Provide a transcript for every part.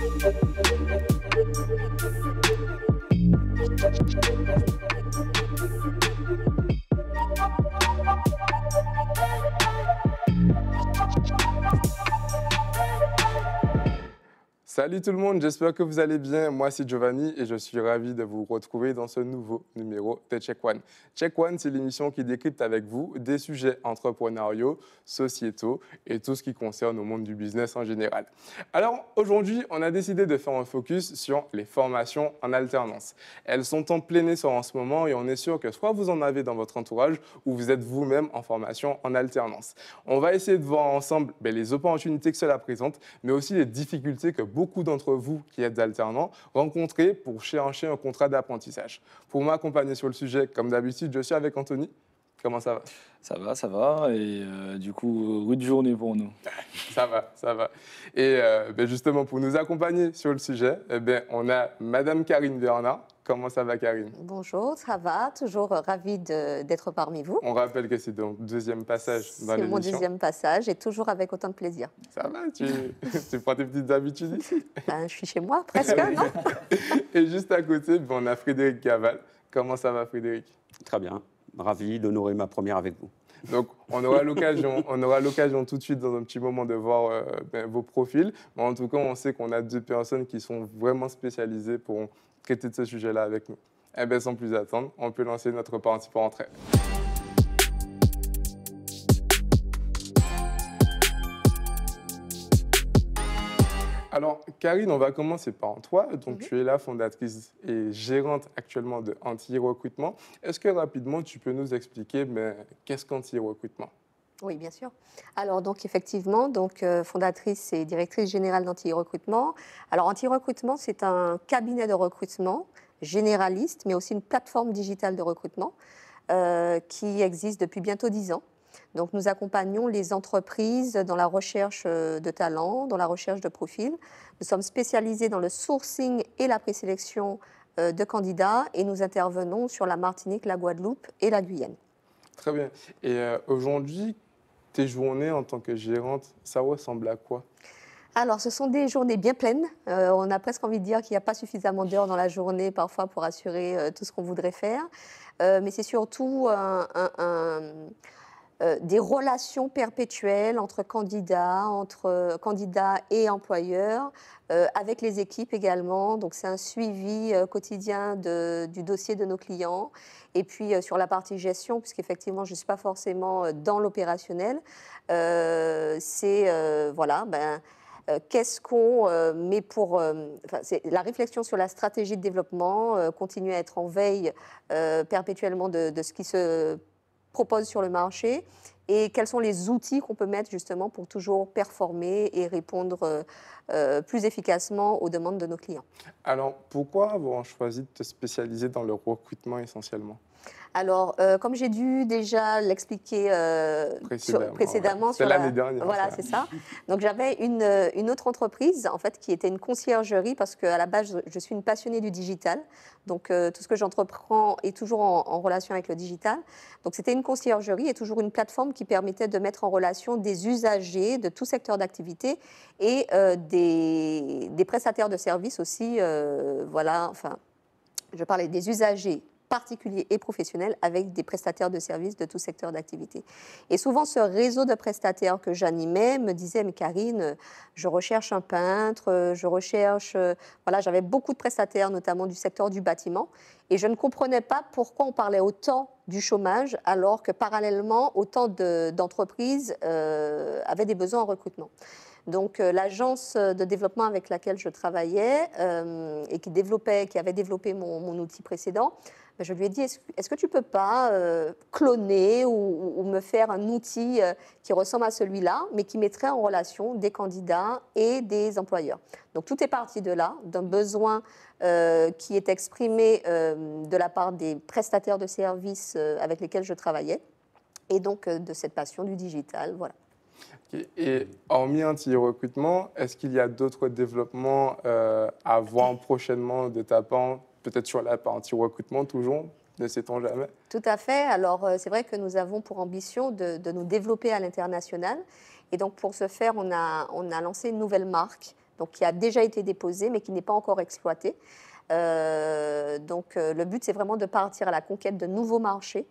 I'm gonna go get some more. Salut tout le monde, j'espère que vous allez bien. Moi, c'est Giovanni et je suis ravi de vous retrouver dans ce nouveau numéro de Check One. Check One, c'est l'émission qui décrypte avec vous des sujets entrepreneuriaux, sociétaux et tout ce qui concerne au monde du business en général. Alors, aujourd'hui, on a décidé de faire un focus sur les formations en alternance. Elles sont en plein essor en ce moment et on est sûr que soit vous en avez dans votre entourage ou vous êtes vous-même en formation en alternance. On va essayer de voir ensemble ben, les opportunités que cela présente, mais aussi les difficultés que beaucoup beaucoup d'entre vous qui êtes alternants, rencontrer pour chercher un contrat d'apprentissage. Pour m'accompagner sur le sujet, comme d'habitude, je suis avec Anthony Comment ça va Ça va, ça va. Et euh, du coup, rude journée pour nous. ça va, ça va. Et euh, ben, justement, pour nous accompagner sur le sujet, eh ben, on a Madame Karine Bernard. Comment ça va, Karine Bonjour, ça va. Toujours euh, ravie d'être parmi vous. On rappelle que c'est ton deuxième passage dans l'émission. C'est mon deuxième passage et toujours avec autant de plaisir. Ça va, tu, prends tes petites habitudes ben, Je suis chez moi, presque, non Et juste à côté, ben, on a Frédéric Caval. Comment ça va, Frédéric Très bien ravi d'honorer ma première avec vous. Donc, on aura l'occasion, on aura l'occasion tout de suite dans un petit moment de voir euh, ben, vos profils. Mais en tout cas, on sait qu'on a deux personnes qui sont vraiment spécialisées pour traiter de ce sujet-là avec nous. Eh bien, sans plus attendre, on peut lancer notre partie pour entrée. Alors, Karine, on va commencer par toi. Donc, mhm. tu es la fondatrice et gérante actuellement de Anti-Recrutement. Est-ce que rapidement, tu peux nous expliquer ben, qu'est-ce qu'Anti-Recrutement oui, bien sûr. Alors donc effectivement, donc euh, fondatrice et directrice générale d'Anti-recrutement. Alors Anti-recrutement, c'est un cabinet de recrutement généraliste, mais aussi une plateforme digitale de recrutement euh, qui existe depuis bientôt dix ans. Donc nous accompagnons les entreprises dans la recherche euh, de talents, dans la recherche de profils. Nous sommes spécialisés dans le sourcing et la présélection euh, de candidats et nous intervenons sur la Martinique, la Guadeloupe et la Guyane. Très bien. Et euh, aujourd'hui, tes journées en tant que gérante, ça ressemble à quoi alors, ce sont des journées bien pleines. on a presque envie de dire qu'il n'y a pas suffisamment d'heures dans la journée parfois pour assurer tout ce qu'on voudrait faire. mais c'est surtout un euh, des relations perpétuelles entre candidats, entre euh, candidats et employeurs, euh, avec les équipes également. Donc c'est un suivi quotidien du dossier de nos clients. Et puis sur la partie gestion, puisqu'effectivement je ne suis pas forcément dans l'opérationnel, c'est voilà, ben, qu'est-ce qu'on met pour... la réflexion sur la stratégie de développement, continuer à être en veille perpétuellement de, de, ce qui se passe, propose sur le marché et quels sont les outils qu'on peut mettre justement pour toujours performer et répondre euh, euh, plus efficacement aux demandes de nos clients. Alors pourquoi avons-nous choisi de te spécialiser dans le recrutement essentiellement alors, euh, comme j'ai dû déjà l'expliquer euh, précédemment, Voilà, c'est ça. Donc, j'avais une, euh, une, autre entreprise, en fait, qui était une conciergerie, parce qu'à la base, je suis une passionnée du digital. Donc, tout ce que j'entreprends est toujours en, relation avec le digital. Donc, c'était une conciergerie et toujours une plateforme qui permettait de mettre en relation des usagers de tout secteur d'activité et des, des, prestataires de services aussi, voilà, enfin, je parlais des usagers particuliers et professionnels avec des prestataires de services de tout secteur d'activité. Et souvent, ce réseau de prestataires que j'animais me disait, mais Karine, je recherche un peintre, je recherche... Voilà, j'avais beaucoup de prestataires, notamment du secteur du bâtiment, et je ne comprenais pas pourquoi on parlait autant du chômage alors que parallèlement, autant d'entreprises euh, avaient des besoins en recrutement. Donc euh, l'agence de développement avec laquelle je travaillais euh, et qui développait, qui avait développé mon outil précédent, bah, je lui ai dit, est-ce que tu peux pas euh, cloner ou, me faire un outil euh, qui ressemble à celui-là, mais qui mettrait en relation des candidats et des employeurs Donc tout est parti de là, d'un besoin euh, qui est exprimé de la part des prestataires de services avec lesquels je travaillais, et donc de cette passion du digital, voilà. Et hormis petit recrutement est-ce qu'il y a d'autres développements à voir prochainement de ta part peut-être sur la partie recrutement toujours, ne sait-on jamais Tout à fait. Alors, euh, c'est vrai que nous avons pour ambition de, nous développer à l'international. Et donc, pour ce faire, on a, on a lancé une nouvelle marque donc, qui a déjà été déposée, mais qui n'est pas encore exploitée. Euh, donc, euh, le but, c'est vraiment de partir à la conquête de nouveaux marchés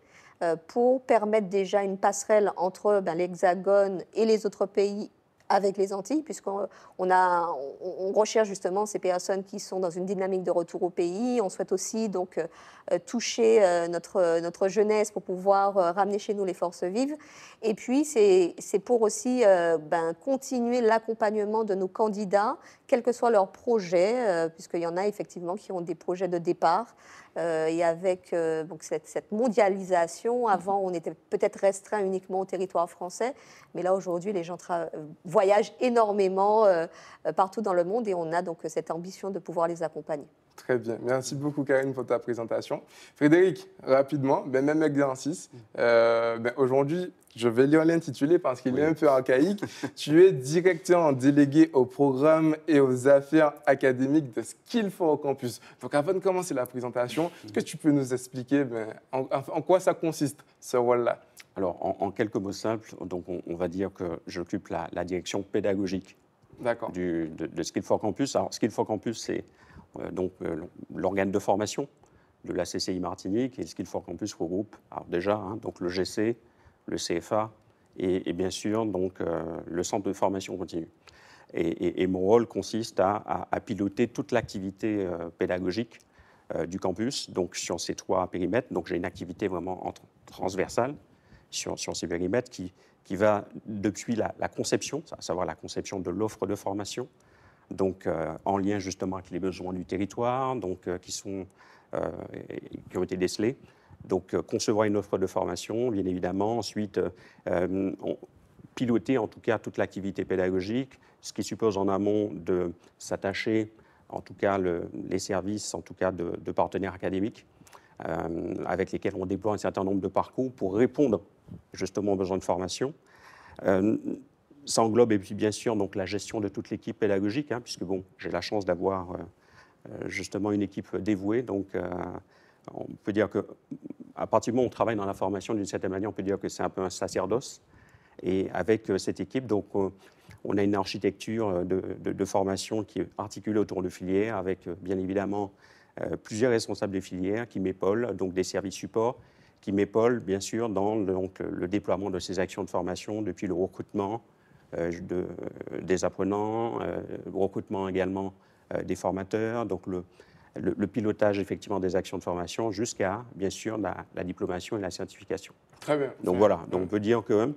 pour permettre déjà une passerelle entre ben, l'Hexagone et les autres pays avec les Antilles, puisqu'on on, recherche justement ces personnes qui sont dans une dynamique de retour au pays. On souhaite aussi donc euh, euh, toucher euh, notre, notre jeunesse pour pouvoir ramener chez nous les forces vives. Et puis, c'est pour aussi ben, continuer l'accompagnement de nos candidats, quel que soit leur projet, puisqu'il y en a effectivement qui ont des projets de départ. Euh, et avec euh, cette, mondialisation, mhm. avant on était peut-être restreint uniquement au territoire français, mais là aujourd'hui les gens euh, voyagent énormément partout dans le monde et on a donc cette ambition de pouvoir les accompagner. Très bien. Merci beaucoup, Karine, pour ta présentation. Frédéric, rapidement, ben, même exercice. Mm. Euh, ben, aujourd'hui, je vais lire l'intitulé parce qu'il est un peu archaïque. tu es directeur délégué au programme et aux affaires académiques de ce qu'il faut au campus. Donc, avant de commencer la présentation, est-ce que tu peux nous expliquer ben, en, quoi ça consiste, ce rôle-là Alors, en, quelques mots simples, donc on, va dire que j'occupe la, direction pédagogique du, de, de faut au Campus. Alors, faut for Campus, c'est euh, donc euh, l'organe de formation de la CCI Martinique et le qu'en Campus regroupe déjà hein, donc le GC, le CFA et, bien sûr donc euh, le centre de formation continue. Et, mon rôle consiste à, piloter toute l'activité pédagogique du campus, donc sur ces trois périmètres. Donc j'ai une activité vraiment transversale sur, sur, ces périmètres qui, va depuis la conception, à savoir la conception de l'offre de formation, donc euh, en lien justement avec les besoins du territoire, donc euh, qui sont euh, qui ont été décelés. Donc concevoir une offre de formation, bien évidemment. Ensuite, piloter en tout cas toute l'activité pédagogique, ce qui suppose en amont de s'attacher, en tout cas les services, en tout cas de, partenaires académiques, avec lesquels on déploie un certain nombre de parcours pour répondre justement aux besoins de formation. Euh, ça englobe, et puis bien sûr, donc, la gestion de toute l'équipe pédagogique, hein, puisque bon, j'ai la chance d'avoir euh, euh, justement une équipe dévouée. Donc, euh, on peut dire que, à partir du moment où on travaille dans la formation, d'une certaine manière, on peut dire que c'est un peu un sacerdoce. Et avec cette équipe, donc, on a une architecture de, formation qui est articulée autour de filières, avec bien évidemment plusieurs responsables de filières qui m'épaulent, donc des services supports qui m'épaulent, bien sûr, dans donc, le déploiement de ces actions de formation, depuis le recrutement, euh, de, euh, des apprenants, euh, recrutement également des formateurs, donc le, pilotage effectivement des actions de formation jusqu'à, bien sûr, la, diplomation et la certification. Très bien. Donc voilà, donc on peut dire que,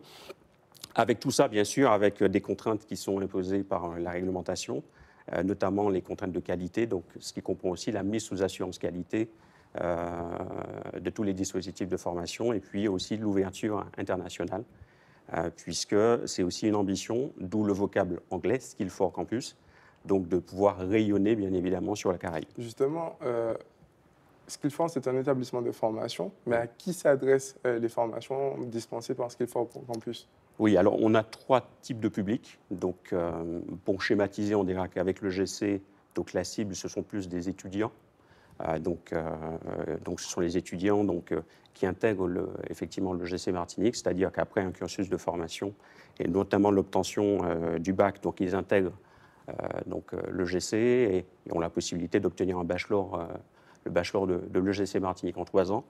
avec tout ça, bien sûr, avec des contraintes qui sont imposées par la réglementation, notamment les contraintes de qualité, donc ce qui comprend aussi la mise sous assurance qualité de tous les dispositifs de formation et puis aussi l'ouverture internationale euh, puisque c'est aussi une ambition, d'où le vocable anglais, Skill for Campus, donc de pouvoir rayonner bien évidemment sur la Caraïbe. Justement, euh, Skill for c'est un établissement de formation, mais à qui s'adressent euh, les formations dispensées par Skill for Campus oui, alors on a trois types de publics. Donc, euh, pour schématiser, on dira qu'avec le GC, donc la cible, ce sont plus des étudiants. donc, donc, ce sont les étudiants donc, qui intègrent le, effectivement le GC Martinique, c'est-à-dire qu'après un cursus de formation et notamment l'obtention euh, du bac, donc ils intègrent euh, donc, euh, le GC et, ont la possibilité d'obtenir un bachelor, le bachelor de, l'EGC Martinique en trois ans.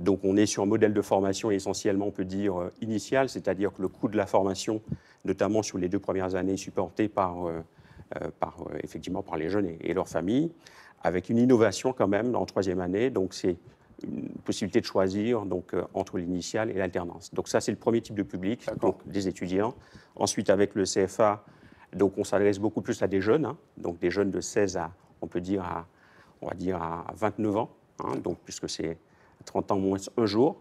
Donc on est sur un modèle de formation essentiellement, on peut dire, initial, c'est-à-dire que le coût de la formation, notamment sur les deux premières années, est supporté par, par, effectivement par les jeunes et, leurs familles, avec une innovation quand même en troisième année. Donc c'est une possibilité de choisir donc, euh, entre l'initiale et l'alternance. Donc ça, c'est le premier type de public, donc des étudiants. Ensuite, avec le CFA, donc on s'adresse beaucoup plus à des jeunes, hein. donc des jeunes de 16 à, on peut dire, à, on va dire à 29 ans, hein. donc puisque c'est 30 ans moins un jour.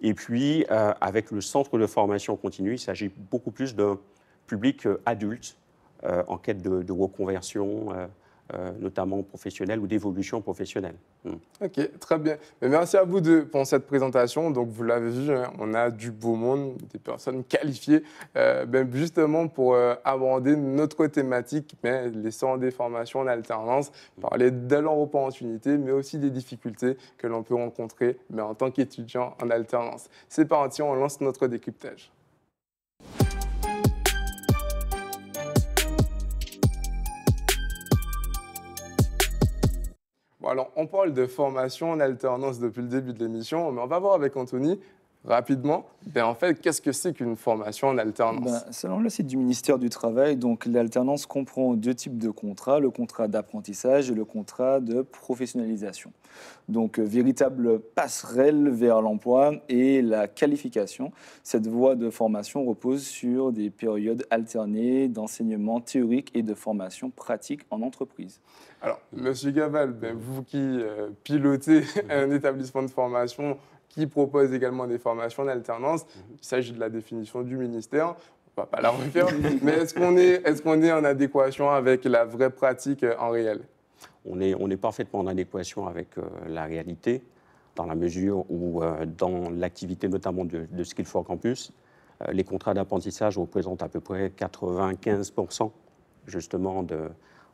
Et puis, euh, avec le centre de formation continue, il s'agit beaucoup plus d'un public euh, adulte en quête de, reconversion, euh, euh, notamment professionnels ou d'évolution professionnelle. Hmm. Ok, très bien. Merci à vous deux pour cette présentation. Donc, vous l'avez vu, hein, on a du beau monde, des personnes qualifiées, euh, justement pour euh, aborder notre thématique, mais les centres des formations en alternance, parler de leurs opportunité, mais aussi des difficultés que l'on peut rencontrer mais en tant qu'étudiant en alternance. C'est parti, on lance notre décryptage. alors, on parle de formation en alternance depuis le début de l'émission, mais on va voir avec Anthony rapidement, ben en fait, qu'est-ce que c'est qu'une formation en alternance ben, Selon le site du ministère du Travail, donc l'alternance comprend deux types de contrats, le contrat d'apprentissage et le contrat de professionnalisation. Donc, euh, véritable passerelle vers l'emploi et la qualification. Cette voie de formation repose sur des périodes alternées d'enseignement théorique et de formation pratique en entreprise. Alors, Monsieur Gabal, ben, vous qui euh, pilotez mhm. un établissement de formation qui propose également des formations en alternance, mhm. il s'agit de la définition du ministère. On va pas la refaire, mais est-ce qu'on est, est, qu'on est en adéquation avec la vraie pratique euh, en réel on est, on est parfaitement en adéquation avec euh, la réalité, dans la mesure où, dans l'activité notamment de, de Skill for Campus, les contrats d'apprentissage représentent à peu près 95% justement de,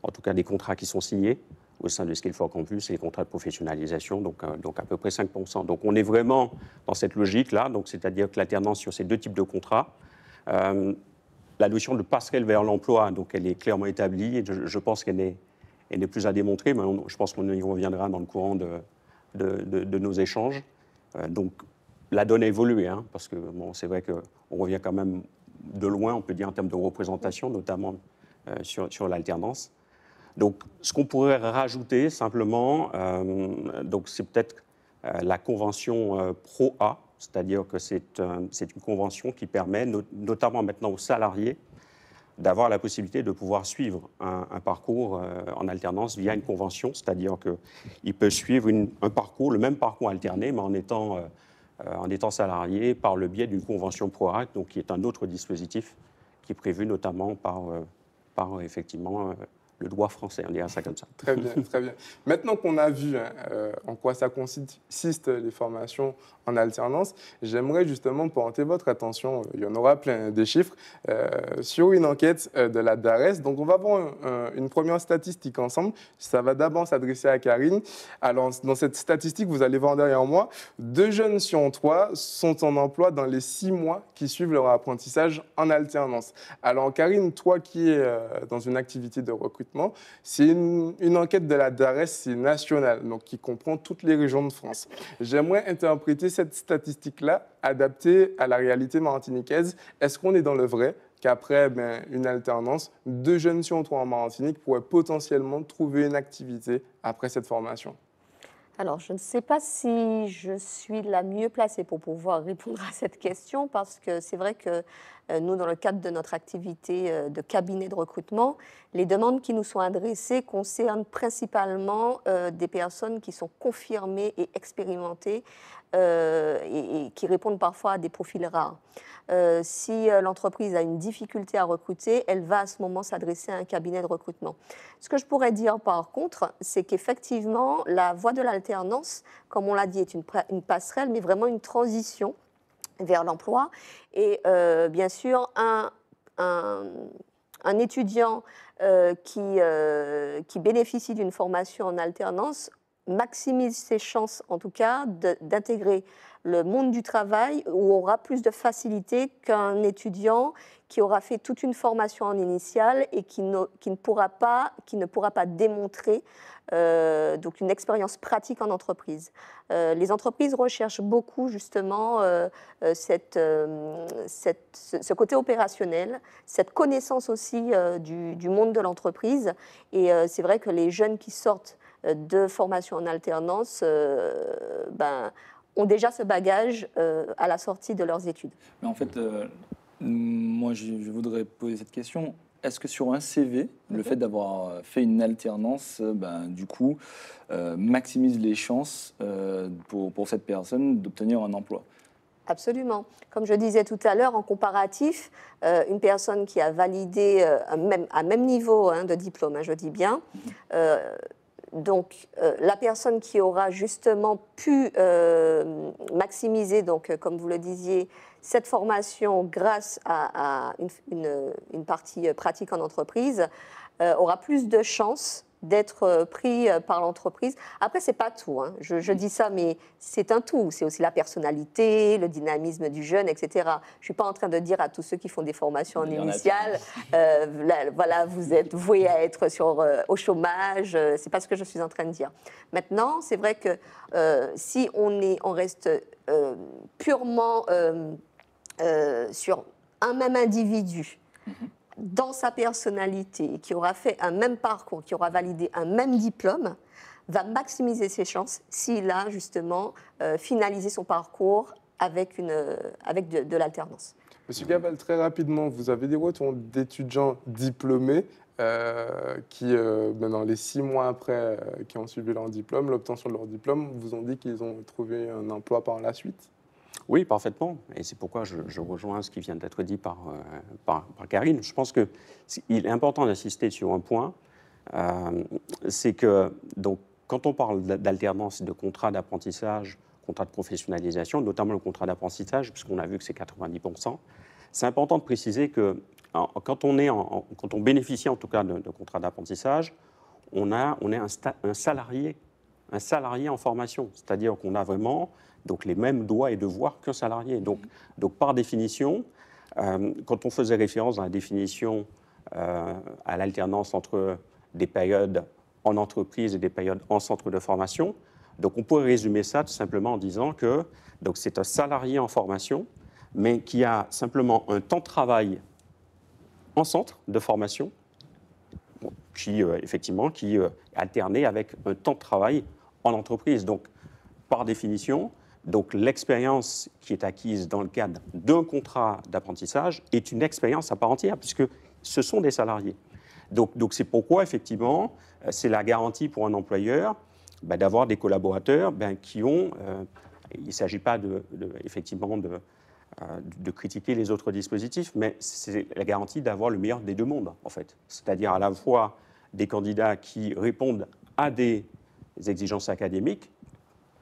en tout cas des contrats qui sont signés au sein de Skillford Campus, les contrats de professionnalisation, donc, euh, donc à peu près 5%. Donc on est vraiment dans cette logique-là, donc c'est-à-dire que l'alternance sur ces deux types de contrats, euh, la notion de passerelle vers l'emploi, donc elle est clairement établie, et je, pense qu'elle n'est plus à démontrer, mais je pense qu'on y reviendra dans le courant de, de, nos échanges. Euh, donc la donne a évolué, hein, parce que bon, c'est vrai qu'on revient quand même de loin, on peut dire en termes de représentation, notamment sur, sur l'alternance. Donc, ce qu'on pourrait rajouter simplement, euh, donc c'est peut-être euh, la convention euh, Pro-A, c'est-à-dire que c'est une convention qui permet, notamment maintenant aux salariés, d'avoir la possibilité de pouvoir suivre un, parcours en alternance via une convention, c'est-à-dire qu'il peut suivre un parcours, le même parcours alterné, mais en étant, salarié par le biais d'une convention A, donc qui est un autre dispositif qui est prévu notamment par, par effectivement le droit français, hein, on dirait ça comme ça. Très bien, très bien. Maintenant qu'on a vu hein, euh, en quoi ça consiste les formations en alternance, j'aimerais justement porter votre attention, euh, il y en aura plein hein, des chiffres, euh, sur une enquête de la DARES. Donc on va voir une première statistique ensemble. Ça va d'abord s'adresser à Karine. Alors dans cette statistique, vous allez voir derrière moi, deux jeunes sur trois sont en emploi dans les six mois qui suivent leur apprentissage en alternance. Alors Karine, toi qui es dans une activité de recrutement, c'est une, enquête de la DARES, nationale donc qui comprend toutes les régions de France. J'aimerais interpréter cette statistique-là, adaptée à la réalité martiniquaise. Est-ce qu'on est dans le vrai qu'après eh une alternance, deux jeunes sur trois en Martinique pourraient potentiellement trouver une activité après cette formation alors, je ne sais pas si je suis la mieux placée pour pouvoir répondre à cette question parce que c'est vrai que euh, nous, dans le cadre de notre activité euh, de cabinet de recrutement, les demandes qui nous sont adressées concernent principalement euh, des personnes qui sont confirmées et expérimentées et, qui répondent parfois à des profils rares. si l'entreprise a une difficulté à recruter, elle va à ce moment s'adresser à un cabinet de recrutement. Ce que je pourrais dire par contre, c'est qu'effectivement, la voie de l'alternance, comme on l'a dit, est une passerelle, mais vraiment une transition vers l'emploi. Et euh, bien sûr, un, un, étudiant euh, qui, euh, qui bénéficie d'une formation en alternance maximise ses chances, en tout cas, d'intégrer le monde du travail où aura plus de facilité qu'un étudiant qui aura fait toute une formation en initiale et qui ne, qui ne, pourra, pas, qui ne pourra pas démontrer euh, donc une expérience pratique en entreprise. Euh, les entreprises recherchent beaucoup justement euh, cette, cette, ce côté opérationnel, cette connaissance aussi du, du, monde de l'entreprise. Et c'est vrai que les jeunes qui sortent de formation en alternance, ben, ont déjà ce bagage à la sortie de leurs études. Mais en fait, moi, je, voudrais poser cette question. Est-ce que sur un CV, le fait d'avoir euh, fait une alternance, euh, ben, du coup, euh, maximise les chances pour, cette personne d'obtenir un emploi Absolument. Comme je disais tout à l'heure, en comparatif, une personne qui a validé un même, niveau hein, de diplôme, hein, je dis bien, mhm donc euh, la personne qui aura justement pu euh, maximiser, donc euh, comme vous le disiez, cette formation grâce à, une, partie pratique en entreprise aura plus de chances d'être euh, pris euh, par l'entreprise. Après, c'est pas tout. Hein. Je, mm. dis ça, mais c'est un tout. C'est aussi la personnalité, le dynamisme du jeune, etc. Je suis pas en train de dire à tous ceux qui font des formations en initiale, euh, voilà, vous êtes voués à être au chômage. C'est pas ce que je suis en train de dire. Maintenant, c'est vrai que si on est, on reste purement sur un même individu. Mm-hmm dans sa personnalité, qui aura fait un même parcours, qui aura validé un même diplôme, va maximiser ses chances s'il a justement euh, finalisé son parcours avec, euh, de, l'alternance. Monsieur Gabal, très rapidement, vous avez des retours d'étudiants diplômés euh, qui, dans les six mois après, qui ont suivi leur diplôme, l'obtention de leur diplôme, vous ont dit qu'ils ont trouvé un emploi par la suite oui, parfaitement. Et c'est pourquoi je, rejoins ce qui vient d'être dit par, euh, Karine. Je pense qu'il est, est important d'insister sur un point. Euh, c'est que, donc, quand on parle d'alternance de contrat d'apprentissage, contrat de professionnalisation, notamment le contrat d'apprentissage, puisqu'on a vu que c'est 90%, c'est important de préciser que quand, on est quand on bénéficie en tout cas de, contrat d'apprentissage, on, a, on est un salarié un salarié en formation, c'est-à-dire qu'on a vraiment donc, les mêmes droits et devoirs qu'un salarié. Donc, donc par définition, euh, quand on faisait référence dans la définition euh, à l'alternance entre des périodes en entreprise et des périodes en centre de formation, donc on pourrait résumer ça tout simplement en disant que c'est un salarié en formation, mais qui a simplement un temps de travail en centre de formation, qui euh, effectivement qui, alterné avec un temps de travail en entreprise. Donc, par définition, donc l'expérience qui est acquise dans le cadre d'un contrat d'apprentissage est une expérience à part entière, puisque ce sont des salariés. Donc c'est pourquoi, effectivement, euh, c'est la garantie pour un employeur bah, d'avoir des collaborateurs ben, qui ont... Euh, il ne s'agit pas, de, effectivement, de, euh, de critiquer les autres dispositifs, mais c'est la garantie d'avoir le meilleur des deux mondes, en fait. C'est-à-dire à la fois des candidats qui répondent à des exigences académiques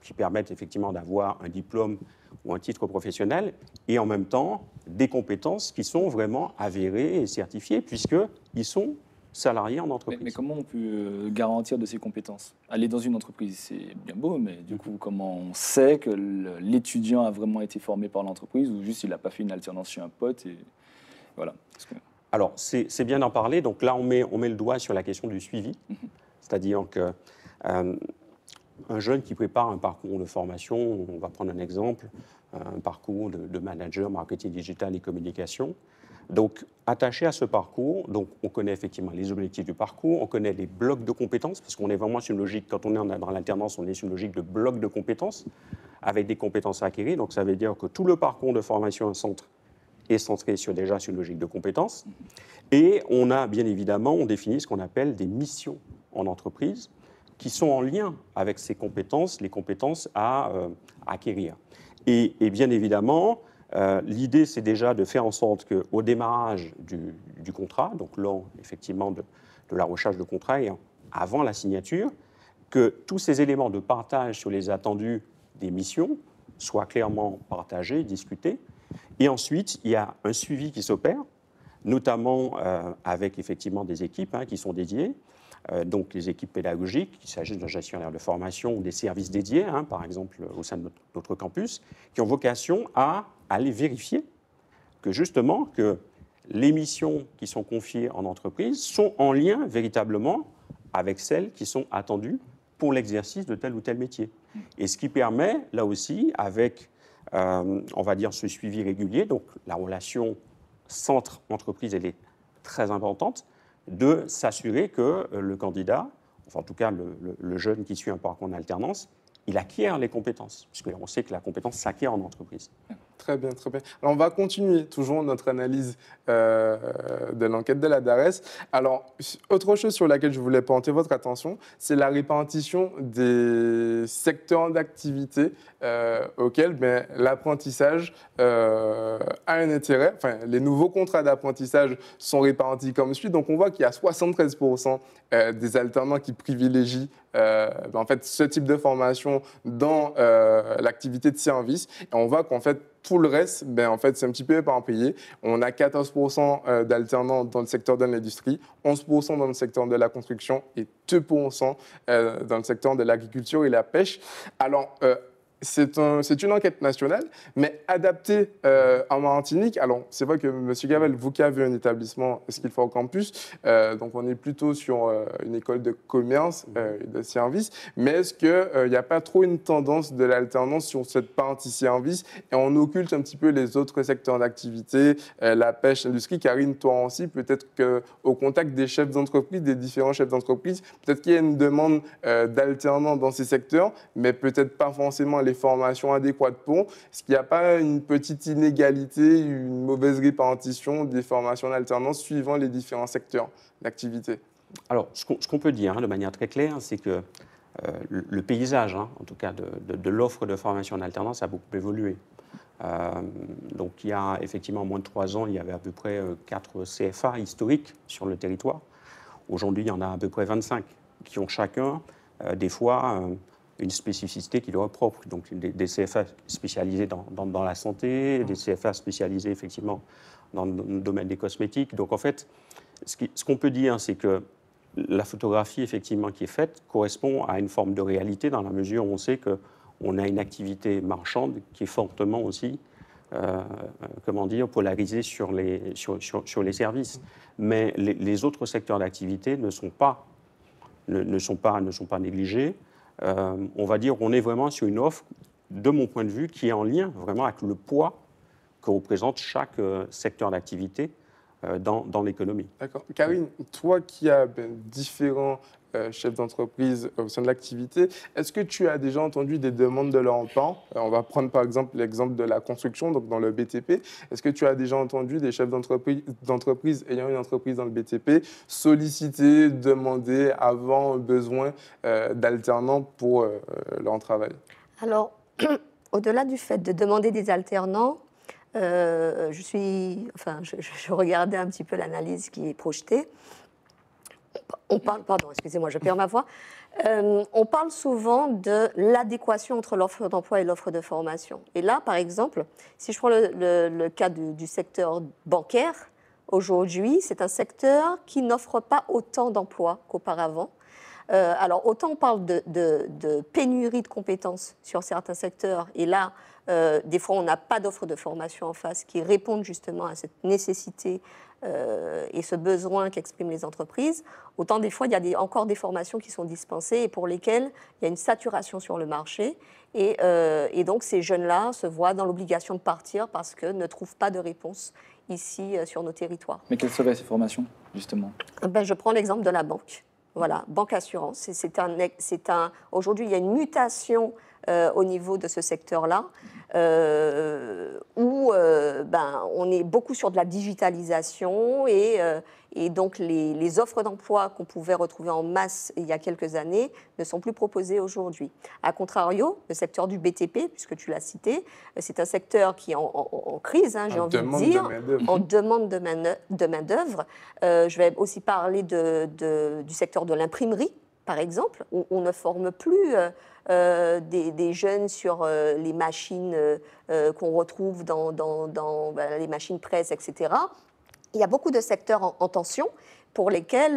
qui permettent effectivement d'avoir un diplôme ou un titre professionnel, et en même temps des compétences qui sont vraiment avérées et certifiées, puisqu'ils sont salariés en entreprise. Mais, comment on peut euh, garantir de ces compétences Aller dans une entreprise, c'est bien beau, mais du coup, comment on sait que l'étudiant a vraiment été formé par l'entreprise ou juste il n'a pas fait une alternance chez un pote et voilà. Alors, c'est bien d'en parler. Donc là, on met, on met le doigt sur la question du suivi. C'est-à-dire que euh, un jeune qui prépare un parcours de formation, on va prendre un exemple, un parcours de, manager, marketing digital et communication. Donc, attaché à ce parcours, donc on connaît effectivement les objectifs du parcours, on connaît les blocs de compétences, parce qu'on est vraiment sur une logique, quand on est dans l'alternance, on est sur une logique de blocs de compétences, avec des compétences acquises. Donc, ça veut dire que tout le parcours de formation à un centre est centré sur, déjà sur une logique de compétences. Et on a bien évidemment, on définit ce qu'on appelle des missions en entreprise qui sont en lien avec ces compétences, les compétences à, euh, acquérir. Et, bien évidemment, euh, l'idée, c'est déjà de faire en sorte qu'au démarrage du, contrat, donc lors effectivement de, de, la recherche de contrat et avant la signature, que tous ces éléments de partage sur les attendus des missions soient clairement partagés, discutés, et ensuite, il y a un suivi qui s'opère, notamment euh, avec effectivement des équipes hein, qui sont dédiées, euh, donc les équipes pédagogiques, qu'il s'agisse d'un gestionnaire de formation ou des services dédiés, hein, par exemple euh, au sein de notre, campus, qui ont vocation à aller vérifier que justement que les missions qui sont confiées en entreprise sont en lien véritablement avec celles qui sont attendues pour l'exercice de tel ou tel métier. Et ce qui permet, là aussi, avec euh, on va dire, ce suivi régulier. Donc la relation centre-entreprise, elle est très importante, de s'assurer que euh, le candidat, enfin en tout cas le, jeune qui suit un parcours en alternance, il acquiert les compétences, puisque on sait que la compétence s'acquiert en entreprise. Très bien, très bien. Alors, on va continuer toujours notre analyse euh, de l'enquête de la DARES. Alors, autre chose sur laquelle je voulais porter votre attention, c'est la répartition des secteurs d'activité euh, auxquels ben, l'apprentissage euh, a un intérêt. Enfin, les nouveaux contrats d'apprentissage sont répartis comme suit. Donc, on voit qu'il y a 73% des alternants qui privilégient ben, en fait ce type de formation dans l'activité de service. Et on voit qu'en fait pour le reste, ben, en fait, c'est un petit peu par payé. On a 14% euh, d'alternants dans le secteur de l'industrie, 11% dans le secteur de la construction et 2% euh, dans le secteur de l'agriculture et la pêche. Alors, euh, c'est une enquête nationale, mais adaptée euh, en Martinique. Alors, c'est vrai que M. Gavel, vous qui avez un établissement, ce qu'il faut au campus, euh, donc on est plutôt sur euh, une école de commerce mmh. et de service, mais est-ce qu'il n'y a pas trop une tendance de l'alternance sur cette partie service et on occulte un petit peu les autres secteurs d'activité, la pêche, l'industrie Karine, toi aussi, peut-être qu'au contact des chefs d'entreprise, des différents chefs d'entreprise, peut-être qu'il y a une demande d'alternance dans ces secteurs, mais peut-être pas forcément les les formations adéquates pour Est-ce qu'il n'y a pas une petite inégalité, une mauvaise répartition des formations en alternance suivant les différents secteurs d'activité Alors, ce qu'on peut dire hein, de manière très claire, c'est que euh, le paysage, hein, en tout cas de, l'offre de formation en alternance, a beaucoup évolué. Euh, donc il y a effectivement moins de trois ans, il y avait à peu près 4 euh, CFA historiques sur le territoire. Aujourd'hui, il y en a à peu près 25 qui ont chacun des fois une spécificité qui leur est propre. Donc des, CFA spécialisés dans, la santé, mm. des CFA spécialisés effectivement dans le, domaine des cosmétiques. Donc en fait, ce qu'on peut dire, c'est que la photographie effectivement qui est faite correspond à une forme de réalité dans la mesure où on sait que on a une activité marchande qui est fortement aussi euh, euh, comment dire, polarisée sur les, sur, les services. Mm. Mais les, autres secteurs d'activité ne, sont pas, ne, sont pas, ne sont pas négligés. Euh, on va dire, qu'on est vraiment sur une offre, de mon point de vue, qui est en lien vraiment avec le poids que représente chaque euh, secteur d'activité euh, dans, l'économie. D'accord. Karine, toi qui as ben, différents euh, chefs d'entreprise au sein de l'activité, est-ce que tu as déjà entendu des demandes de leur part euh, On va prendre par exemple l'exemple de la construction, donc dans le BTP. Est-ce que tu as déjà entendu des chefs d'entreprise ayant une entreprise dans le BTP solliciter, demander avant besoin d'alternants pour leur travail Alors, au-delà du fait de demander des alternants, euh, je, suis, enfin, je, regardais un petit peu l'analyse qui est projetée. On parle, pardon, excusez-moi, je perds ma voix. Euh, on parle souvent de l'adéquation entre l'offre d'emploi et l'offre de formation. Et là, par exemple, si je prends le, cas du, secteur bancaire, aujourd'hui, c'est un secteur qui n'offre pas autant d'emplois qu'auparavant. Euh, alors, autant on parle de, de, pénurie de compétences sur certains secteurs, et là, euh, des fois, on n'a pas d'offre de formation en face qui répondent justement à cette nécessité euh, et ce besoin qu'expriment les entreprises. Autant des fois, il y a encore des formations qui sont dispensées et pour lesquelles il y a une saturation sur le marché. Et, euh, donc, ces jeunes-là se voient dans l'obligation de partir parce qu'ils ne trouvent pas de réponse ici sur nos territoires. Mais quelles seraient ces formations, justement ah ben, Je prends l'exemple de la banque. Voilà, banque assurance. C'est un, un aujourd'hui, il y a une mutation euh, au niveau de ce secteur-là, euh, où euh, ben, on est beaucoup sur de la digitalisation et, donc les, offres d'emploi qu'on pouvait retrouver en masse il y a quelques années ne sont plus proposées aujourd'hui. A contrario, le secteur du BTP, puisque tu l'as cité, c'est un secteur qui est en, crise, hein, j'ai envie de dire, en demande de main-d'œuvre. je vais aussi parler de, du secteur de l'imprimerie par exemple. On, ne forme plus euh, euh, des, jeunes sur euh, les machines qu'on retrouve dans, ben, les machines presse, etc. Il y a beaucoup de secteurs en, tension pour lesquels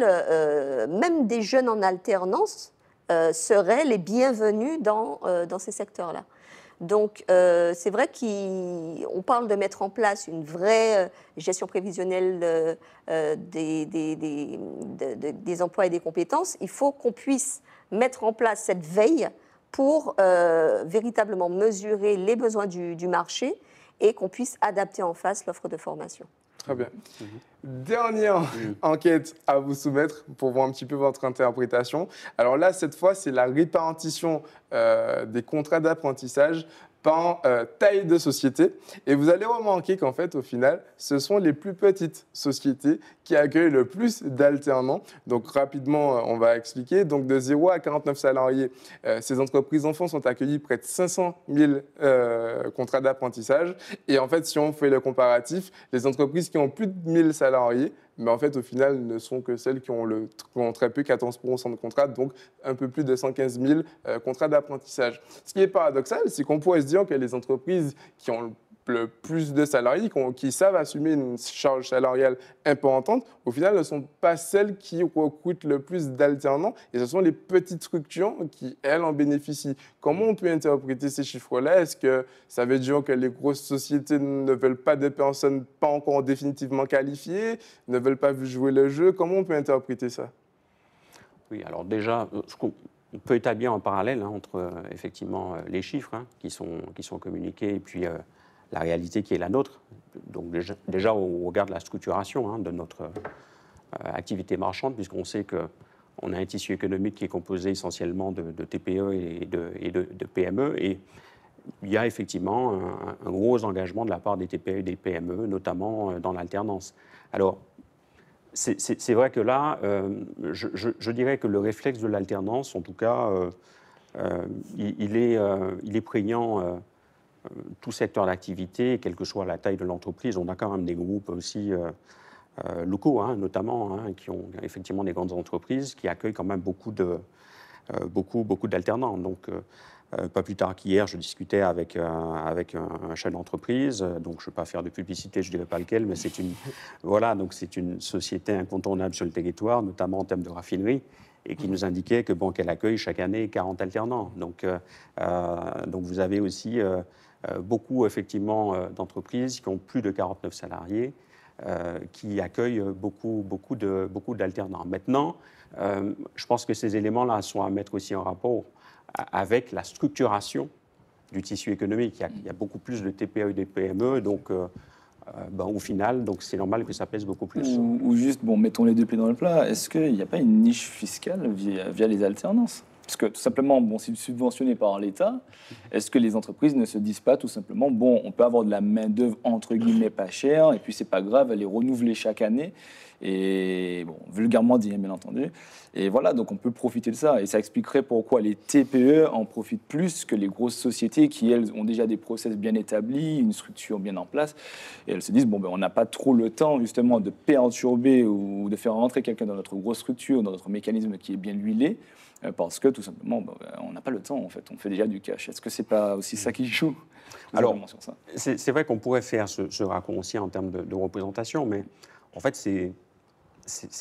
même des jeunes en alternance seraient les bienvenus dans ces secteurs-là. Donc, euh, c'est vrai qu'on parle de mettre en place une vraie euh, gestion prévisionnelle euh, des, emplois et des compétences. Il faut qu'on puisse mettre en place cette veille pour véritablement mesurer les besoins du marché et qu'on puisse adapter en face l'offre de formation. Très bien. Mhm. Dernière mhm. enquête à vous soumettre pour voir un petit peu votre interprétation. Alors là, cette fois, c'est la répartition euh, des contrats d'apprentissage par euh, taille de société. Et vous allez remarquer qu'en fait, au final, ce sont les plus petites sociétés qui accueillent le plus d'alternants. Donc rapidement, euh, on va expliquer. Donc de 0 à 49 salariés, euh, ces entreprises enfants sont accueillies près de 500 000 contrats d'apprentissage. Et en fait, si on fait le comparatif, les entreprises qui ont plus de 1000 salariés mais en fait, au final, ne sont que celles qui ont, le, ont très peu, 14% de contrats, donc un peu plus de 115 000 euh, contrats d'apprentissage. Ce qui est paradoxal, c'est qu'on pourrait se dire que les entreprises qui ont le plus de salariés qui, savent assumer une charge salariale importante, au final, ne sont pas celles qui recrutent le plus d'alternants et ce sont les petites structures qui, elles, en bénéficient. Comment on peut interpréter ces chiffres-là Est-ce que ça veut dire que les grosses sociétés ne veulent pas des personnes pas encore définitivement qualifiées, ne veulent pas jouer le jeu Comment on peut interpréter ça Oui, alors déjà, euh, qu'on on peut établir un parallèle hein, entre euh, effectivement euh, les chiffres hein, qui, sont, qui sont communiqués et puis la réalité qui est la nôtre. Donc déjà, on au la structuration hein, de notre euh, activité marchande, puisqu'on sait que on a un tissu économique qui est composé essentiellement de, TPE e et, de, et de, PME. E. Et il y a effectivement un, gros engagement de la part des TPE et des PME, notamment euh, dans l'alternance. Alors, c'est vrai que là, euh, je, dirais que le réflexe de l'alternance, en tout cas, il, est, il, est, prégnant euh, tout secteur d'activité, quelle que soit la taille de l'entreprise, on a quand même des groupes aussi euh, euh, locaux, hein, notamment, hein, qui ont effectivement des grandes entreprises qui accueillent quand même beaucoup de beaucoup beaucoup d'alternants. Donc pas plus tard qu'hier, je discutais avec, avec un, chef d'entreprise, donc je ne vais pas faire de publicité, je ne dirai pas lequel, mais c'est une, voilà, donc c'est une société incontournable sur le territoire, notamment en termes de raffinerie, et qui nous indiquait que bon, qu'elle accueille chaque année 40 alternants. Donc, donc vous avez aussi euh, beaucoup effectivement euh, d'entreprises qui ont plus de 49 salariés, euh, qui accueillent beaucoup, beaucoup, de, beaucoup d'alternants. Maintenant, je pense que ces éléments-là sont à mettre aussi en rapport avec la structuration du tissu économique. Il y a, beaucoup plus de TPE et de PME, donc ben, au final, donc c'est normal que ça pèse beaucoup plus. Ou, juste, bon, mettons les deux pieds dans le plat, est-ce qu'il n'y a pas une niche fiscale via les alternances parce que tout simplement, bon, c'est subventionné par l'État. Est-ce que les entreprises ne se disent pas tout simplement, bon, on peut avoir de la main-d'œuvre entre guillemets pas chère, et puis c'est pas grave, elle est renouvelée chaque année. Et bon, vulgairement dit, hein, bien entendu. Et voilà, donc on peut profiter de ça. Et ça expliquerait pourquoi les TPE en profitent plus que les grosses sociétés qui, elles, ont déjà des process bien établis, une structure bien en place. Et elles se disent, bon, ben, on n'a pas trop le temps, justement, de perturber ou de faire rentrer quelqu'un dans notre grosse structure, dans notre mécanisme qui est bien huilé. Euh, parce que tout simplement, bah, bah, on n'a pas le temps en fait, on fait déjà du cash. Est-ce que c'est pas aussi ça qui joue Alors, c'est vrai qu'on pourrait faire ce, raccourci en termes de, représentation, mais en fait, c'est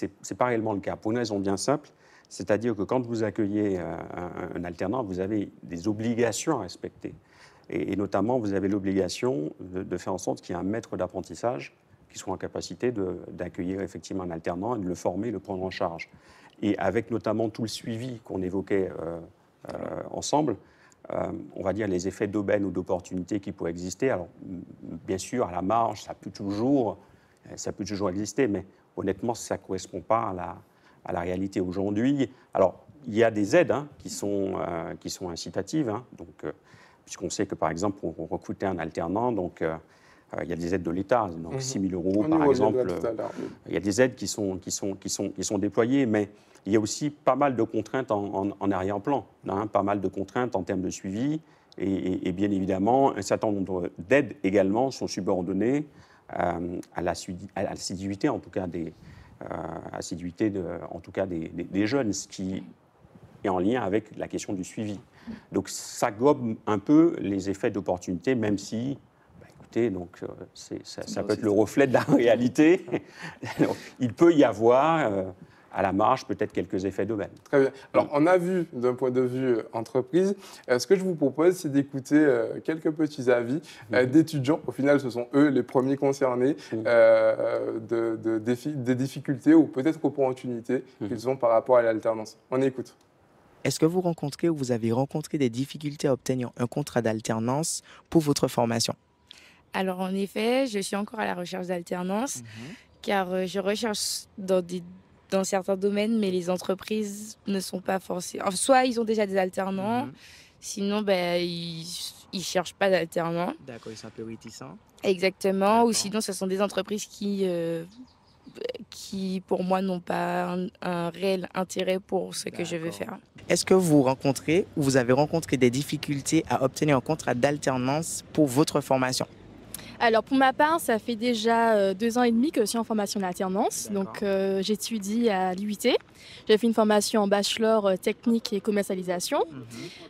n'est pas réellement le cas. Pour une raison bien simple, c'est-à-dire que quand vous accueillez euh, un, alternant, vous avez des obligations à respecter. Et, notamment, vous avez l'obligation de, faire en sorte qu'il y ait un maître d'apprentissage qui soit en capacité d'accueillir effectivement un alternant et de le former, le prendre en charge. Et avec notamment tout le suivi qu'on évoquait euh, euh, ensemble, euh, on va dire, les effets d'aubaine ou d'opportunité qui pourraient exister. Alors, bien sûr, à la marge, ça peut toujours, ça peut toujours exister, mais honnêtement, ça ne correspond pas à la, réalité aujourd'hui. Alors, il y a des aides hein, qui, sont, qui sont incitatives, hein. donc, puisqu'on sait que, par exemple, on, recoutait un alternant, donc euh, il y a des aides de l'État, donc 6 mhm. 000 euros par exemple. Euh, il y a des aides qui sont, qui, sont, qui, sont, qui sont déployées, mais il y a aussi pas mal de contraintes en, arrière-plan, hein, pas mal de contraintes en termes de suivi, et, bien évidemment, un certain nombre d'aides également sont subordonnées euh, à l'assiduité, en tout cas des, assiduité de, en tout cas des, jeunes, ce qui est en lien avec la question du suivi. Donc ça gobe un peu les effets d'opportunité, même si donc euh, ça, peut être le reflet de la réalité. il peut y avoir euh, à la marge peut-être quelques effets d'aubaine. Très bien. Alors, on a vu d'un point de vue euh, entreprise. ce que je vous propose, c'est d'écouter quelques petits avis mhm. d'étudiants. Au final, ce sont eux les premiers concernés mhm. de, des difficultés ou peut-être opportunités mhm. qu'ils ont par rapport à l'alternance. On écoute. Est-ce que vous rencontrez ou vous avez rencontré des difficultés à obtenir un contrat d'alternance pour votre formation alors en effet, je suis encore à la recherche d'alternance, mmh car euh, je recherche dans, certains domaines, mais les entreprises ne sont pas forcées. soit ils ont déjà des alternants, mmh sinon ben, ils ne cherchent pas d'alternants. D'accord, ils sont un peu réticents. Exactement, ou sinon ce sont des entreprises qui, euh, pour moi, n'ont pas un, réel intérêt pour ce que je veux faire. Est-ce que vous rencontrez ou vous avez rencontré des difficultés à obtenir un contrat d'alternance pour votre formation alors pour ma part, ça fait déjà euh, deux ans et demi que je suis en formation d'alternance. Donc euh, j'étudie à l'UIT. J'ai fait une formation en bachelor euh, technique et commercialisation.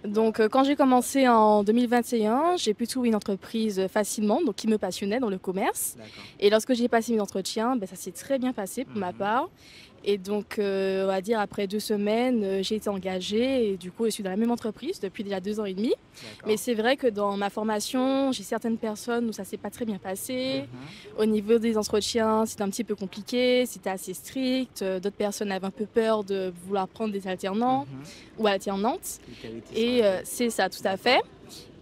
Mhm. Donc quand j'ai commencé en 2021, j'ai pu trouver une entreprise facilement, donc qui me passionnait dans le commerce. Et lorsque j'ai passé mes entretiens, ben, ça s'est très bien passé pour ma mhm. part. Et donc, euh, on va dire, après deux semaines, euh, j'ai été engagée et du coup, je suis dans la même entreprise depuis déjà deux ans et demi. Mais c'est vrai que dans ma formation, j'ai certaines personnes où ça s'est pas très bien passé. Mhm. Au niveau des entretiens, c'était un petit peu compliqué, c'était assez strict. Euh, d'autres personnes avaient un peu peur de vouloir prendre des alternants mhm. ou alternantes. Et c'est ça, tout à fait.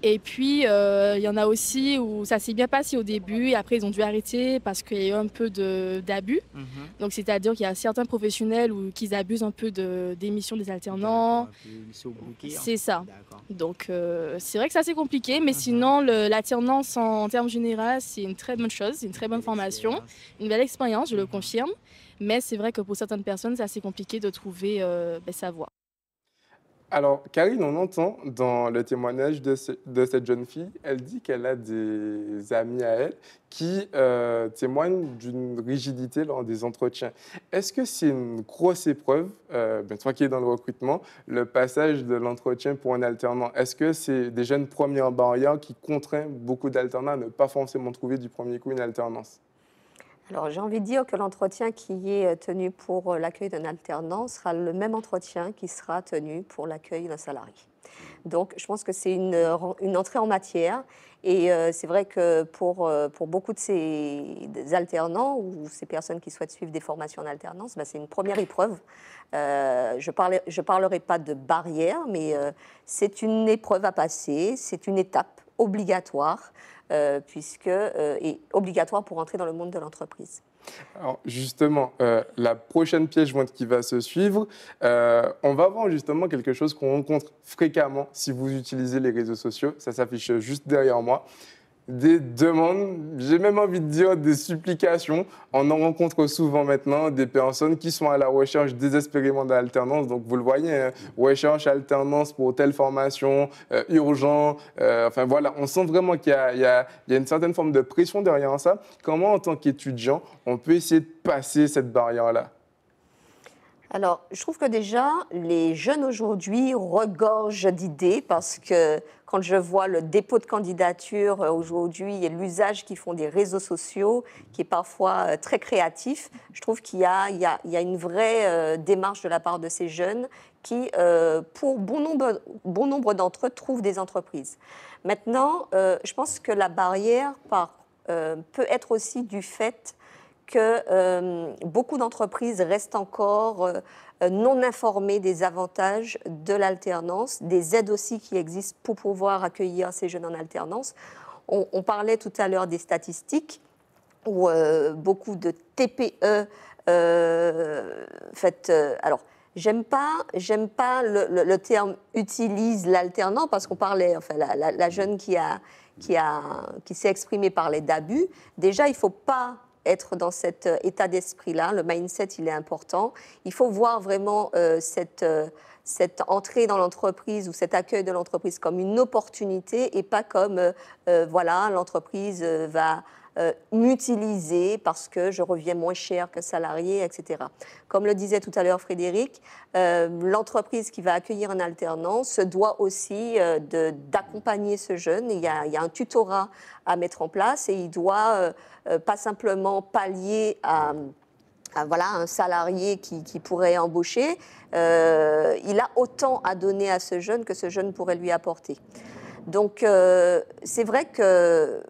Et puis, euh, il y en a aussi où ça s'est bien passé au début et après, ils ont dû arrêter parce qu'il y a eu un peu d'abus. Mhm. Donc, c'est-à-dire qu'il y a certains professionnels qui abusent un peu de, des missions des alternants. Hein. C'est ça. Donc, euh, c'est vrai que ça, c'est compliqué, mais mhm. sinon, l'alternance en, termes généraux, c'est une très bonne chose, une très bonne formation, une belle expérience, je le mhm. confirme. Mais c'est vrai que pour certaines personnes, c'est assez compliqué de trouver euh, ben, sa voie. Alors, Karine, on entend dans le témoignage de, cette jeune fille, elle dit qu'elle a des amis à elle qui euh, témoignent d'une rigidité lors des entretiens. Est-ce que c'est une grosse épreuve, euh, ben, toi qui es dans le recrutement, le passage de l'entretien pour un alternant Est-ce que c'est des jeunes première barrière qui contraint beaucoup d'alternants à ne pas forcément trouver du premier coup une alternance alors j'ai envie de dire que l'entretien qui est euh, tenu pour euh, l'accueil d'un alternant sera le même entretien qui sera tenu pour l'accueil d'un salarié. Donc je pense que c'est une, euh, entrée en matière et c'est vrai que pour, beaucoup de ces alternants ou ces personnes qui souhaitent suivre des formations en alternance, bah, c'est une première épreuve. je ne parlerai pas de barrière, mais c'est une épreuve à passer, c'est une étape obligatoire euh, puisque euh, est obligatoire pour entrer dans le monde de l'entreprise. Alors justement, euh, la prochaine piège qui va se suivre, on va voir justement quelque chose qu'on rencontre fréquemment si vous utilisez les réseaux sociaux. Ça s'affiche juste derrière moi des demandes, j'ai même envie de dire des supplications. On en rencontre souvent maintenant des personnes qui sont à la recherche désespérément d'alternance. Donc vous le voyez, hein. recherche alternance pour telle formation, euh, urgent. Euh, enfin voilà, on sent vraiment qu'il y, a une certaine forme de pression derrière ça. Comment en tant qu'étudiant, on peut essayer de passer cette barrière-là alors, je trouve que déjà, les jeunes aujourd'hui regorgent d'idées parce que quand je vois le dépôt de candidature euh, aujourd'hui et l'usage qu'ils font des réseaux sociaux, qui est parfois euh, très créatif, je trouve qu'il y, a, une vraie euh, démarche de la part de ces jeunes qui, pour bon nombre, d'entre eux, trouvent des entreprises. Maintenant, je pense que la barrière peut être aussi du fait que euh, beaucoup d'entreprises restent encore euh, non informées des avantages de l'alternance, des aides aussi qui existent pour pouvoir accueillir ces jeunes en alternance. On, parlait tout à l'heure des statistiques où euh, beaucoup de TPE faites, alors, J'aime pas, j'aime pas le, terme utilise l'alternant parce qu'on parlait, enfin la, jeune qui a qui a qui s'est exprimée parlait d'abus. Déjà, il faut pas être dans cet euh, état d'esprit-là. Le mindset, il est important. Il faut voir vraiment euh, cette, euh, cette entrée dans l'entreprise ou cet accueil de l'entreprise comme une opportunité et pas comme, voilà, l'entreprise va euh, m'utiliser parce que je reviens moins cher qu'un salarié, etc. Comme le disait tout à l'heure Frédéric, euh, l'entreprise qui va accueillir un alternant se doit aussi euh, d'accompagner ce jeune. Il y, a, un tutorat à mettre en place et il doit pas simplement pallier à voilà, un salarié qui, pourrait embaucher, il a autant à donner à ce jeune que ce jeune pourrait lui apporter. Donc c'est vrai que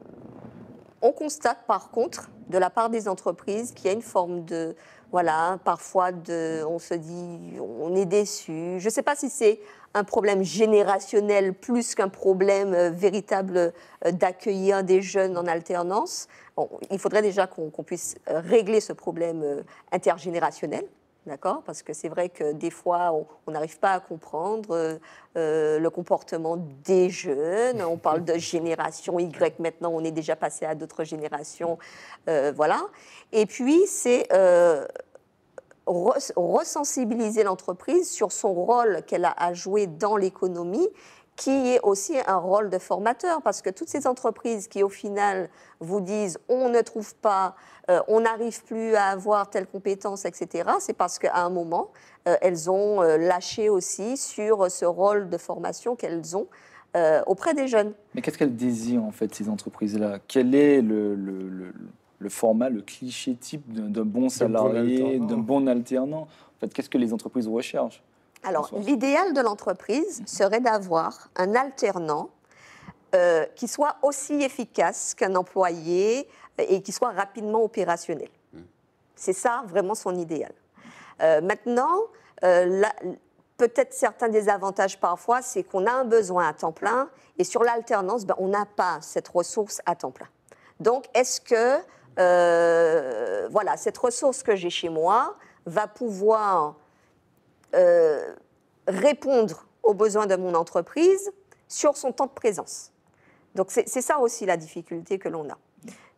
on constate par contre, de la part des entreprises, qu'il y a une forme de, voilà, parfois de, on se dit, on est déçu. Je ne sais pas si c'est un problème générationnel plus qu'un problème euh, véritable euh, d'accueillir des jeunes en alternance. il faudrait déjà qu'on puisse régler ce problème euh, intergénérationnel. D'accord Parce que c'est vrai que des fois, on n'arrive pas à comprendre euh, euh, le comportement des jeunes. On parle de génération Y maintenant, on est déjà passé à d'autres générations. Euh, voilà. Et puis, c'est euh, l'entreprise sur son rôle qu'elle a à jouer dans l'économie qui est aussi un rôle de formateur, parce que toutes ces entreprises qui, au final, vous disent on ne trouve pas euh, on n'arrive plus à avoir telle compétence, etc., c'est parce qu'à un moment, euh, elles ont euh, lâché aussi sur ce rôle de formation qu'elles ont auprès des jeunes. Mais qu'est-ce qu'elles désirent en fait, ces entreprises-là Quel est le, format, le cliché type d'un bon salarié, d'un bon alternant En fait, qu'est-ce que les entreprises recherchent alors, l'idéal de l'entreprise mhm. serait d'avoir un alternant qui soit aussi efficace qu'un employé, et qui soit rapidement opérationnel. Hum. C'est ça vraiment son idéal. Euh, maintenant, euh, peut-être certains des avantages parfois, c'est qu'on a un besoin à temps plein et sur l'alternance, ben, on n'a pas cette ressource à temps plein. Donc, est-ce que euh, voilà, cette ressource que j'ai chez moi va pouvoir répondre aux besoins de mon entreprise sur son temps de présence. Donc c'est ça aussi la difficulté que l'on a.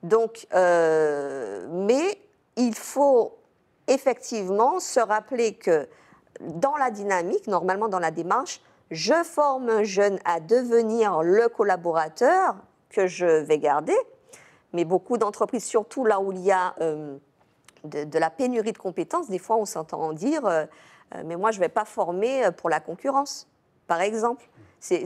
Donc, euh, mais il faut effectivement se rappeler que dans la dynamique, normalement dans la démarche, je forme un jeune à devenir le collaborateur que je vais garder, mais beaucoup d'entreprises, surtout là où il y a euh, de, la pénurie de compétences, des fois on s'entend dire, euh, mais moi je ne vais pas former pour la concurrence par exemple. C'est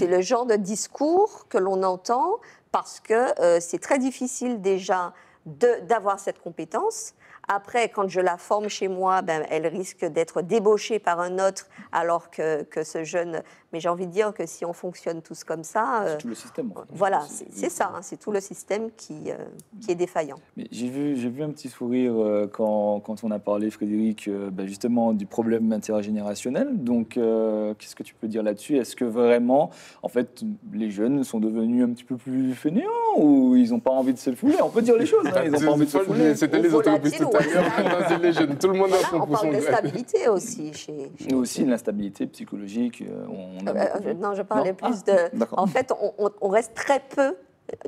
le genre de discours que l'on entend parce que euh, c'est très difficile déjà d'avoir cette compétence. Après, quand je la forme chez moi, ben, elle risque d'être débauchée par un autre alors que ce jeune mais j'ai envie de dire que si on fonctionne tous comme ça. c'est euh, tout le système. Voilà, c'est ça. Hein, c'est tout le système qui, euh, qui est défaillant. J'ai vu, vu un petit sourire euh, quand, quand on a parlé, Frédéric, bah, justement du problème intergénérationnel. Donc, qu'est-ce que tu peux dire là-dessus Est-ce que vraiment, en fait, les jeunes sont devenus un petit peu plus fainéants ou ils n'ont pas envie de se fouler On peut dire les choses. Hein, ils n'ont pas envie de se fouler. C'était les entreprises tout à l'heure. les jeunes. Tout le monde a son On parle d'instabilité aussi. Chez, Et aussi l'instabilité psychologique. On euh, non, je parlais plus ah, de. En fait, on, reste très peu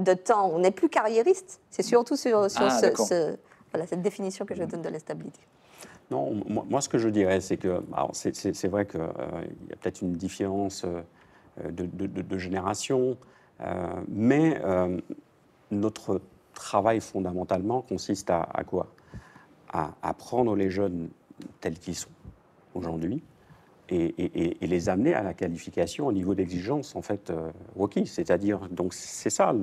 de temps. On n'est plus carriériste. C'est surtout sur, ah, cette définition que je donne de la stabilité. Non, moi, ce que je dirais, c'est que. C'est vrai qu'il euh, y a peut-être une différence euh, de, génération, mais notre travail fondamentalement consiste à, quoi à, à prendre les jeunes tels qu'ils sont aujourd'hui et, les amener à la qualification au niveau d'exigence en fait euh, C'est-à-dire, donc c'est ça.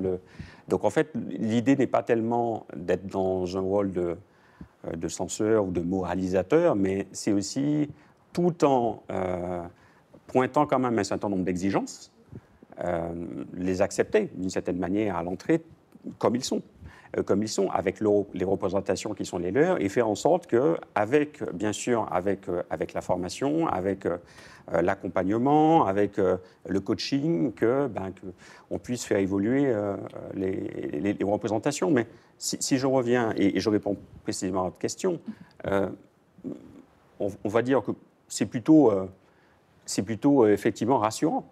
Donc en fait, l'idée n'est pas tellement d'être dans un rôle de, euh, censeur ou de moralisateur, mais c'est aussi tout en euh, pointant quand même un certain nombre d'exigences, les accepter d'une certaine manière à l'entrée comme ils sont. Euh, comme ils sont, avec les représentations qui sont les leurs, et faire en sorte que, avec, bien sûr, avec, euh, la formation, avec euh, l'accompagnement, avec le coaching, que, ben, que on puisse faire évoluer les, représentations. Mais si, je reviens, et, je réponds précisément à votre question, on, va dire que c'est plutôt, effectivement rassurant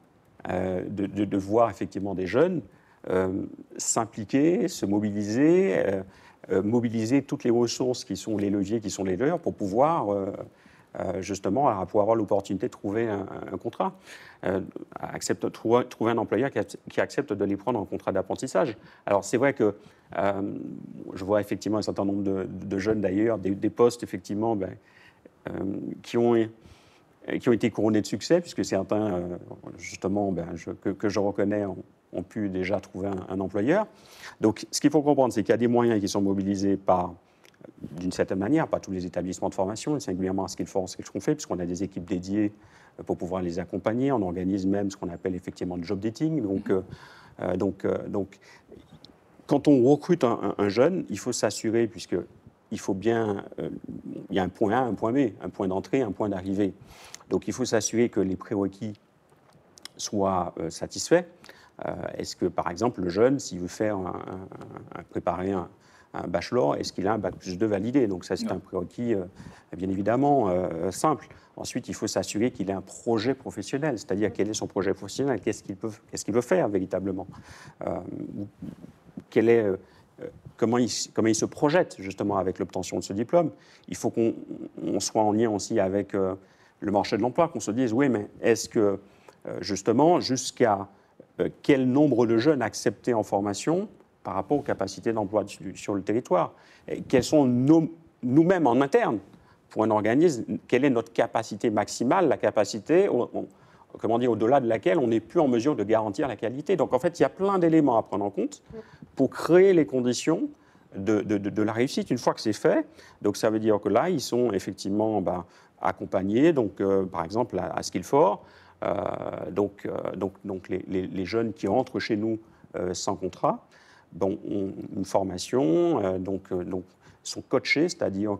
de, voir effectivement des jeunes euh, s'impliquer, se mobiliser, euh, euh, mobiliser toutes les ressources qui sont les leviers qui sont les leurs pour pouvoir justement pouvoir avoir l'opportunité de trouver un, contrat, trouver, un employeur qui, accepte de les prendre en contrat d'apprentissage. Alors c'est vrai que je vois effectivement un certain nombre de, jeunes d'ailleurs, des, postes effectivement ben, qui ont qui ont été couronnés de succès, puisque certains, justement, ben, que, que, je reconnais, ont, ont pu déjà trouver un, employeur. Donc, ce qu'il faut comprendre, c'est qu'il y a des moyens qui sont mobilisés par d'une certaine manière, pas tous les établissements de formation, et singulièrement à ce qu'ils font, ce qu'on fait, puisqu'on a des équipes dédiées euh, pour pouvoir les accompagner. On organise même ce qu'on appelle effectivement le job dating. Donc, euh, euh, donc, donc, quand on recrute un, jeune, il faut s'assurer, puisque il faut bien, il y a un point A, un point B, un point d'entrée, un point d'arrivée. Donc, il faut s'assurer que les prérequis soient satisfaits. Euh, est-ce que, par exemple, le jeune, s'il veut faire un, préparer un, bachelor, est-ce qu'il a un bac plus 2 validé Donc ça, c'est un prérequis, euh, bien évidemment, euh, simple. Ensuite, il faut s'assurer qu'il ait un projet professionnel, c'est-à-dire quel est son projet professionnel, qu'est-ce qu'il ce qu'il veut faire véritablement, comment, il, se projette justement avec l'obtention de ce diplôme. Il faut qu'on soit en lien aussi avec le marché de l'emploi, qu'on se dise, oui, mais est-ce que justement, jusqu'à euh, quel nombre de jeunes acceptés en formation par rapport aux capacités d'emploi sur le territoire Quels sont nous-mêmes en interne, pour un organisme, quelle est notre capacité maximale, la capacité comment dire, au-delà de laquelle on n'est plus en mesure de garantir la qualité. Donc en fait, il y a plein d'éléments à prendre en compte pour créer les conditions de, la réussite une fois que c'est fait. Donc ça veut dire que là, ils sont effectivement ben, accompagnés, donc euh, par exemple à, à Skillfort, euh, euh, donc, donc, donc les, jeunes qui rentrent chez nous euh, sans contrat ont une formation, donc, donc sont coachés, c'est-à-dire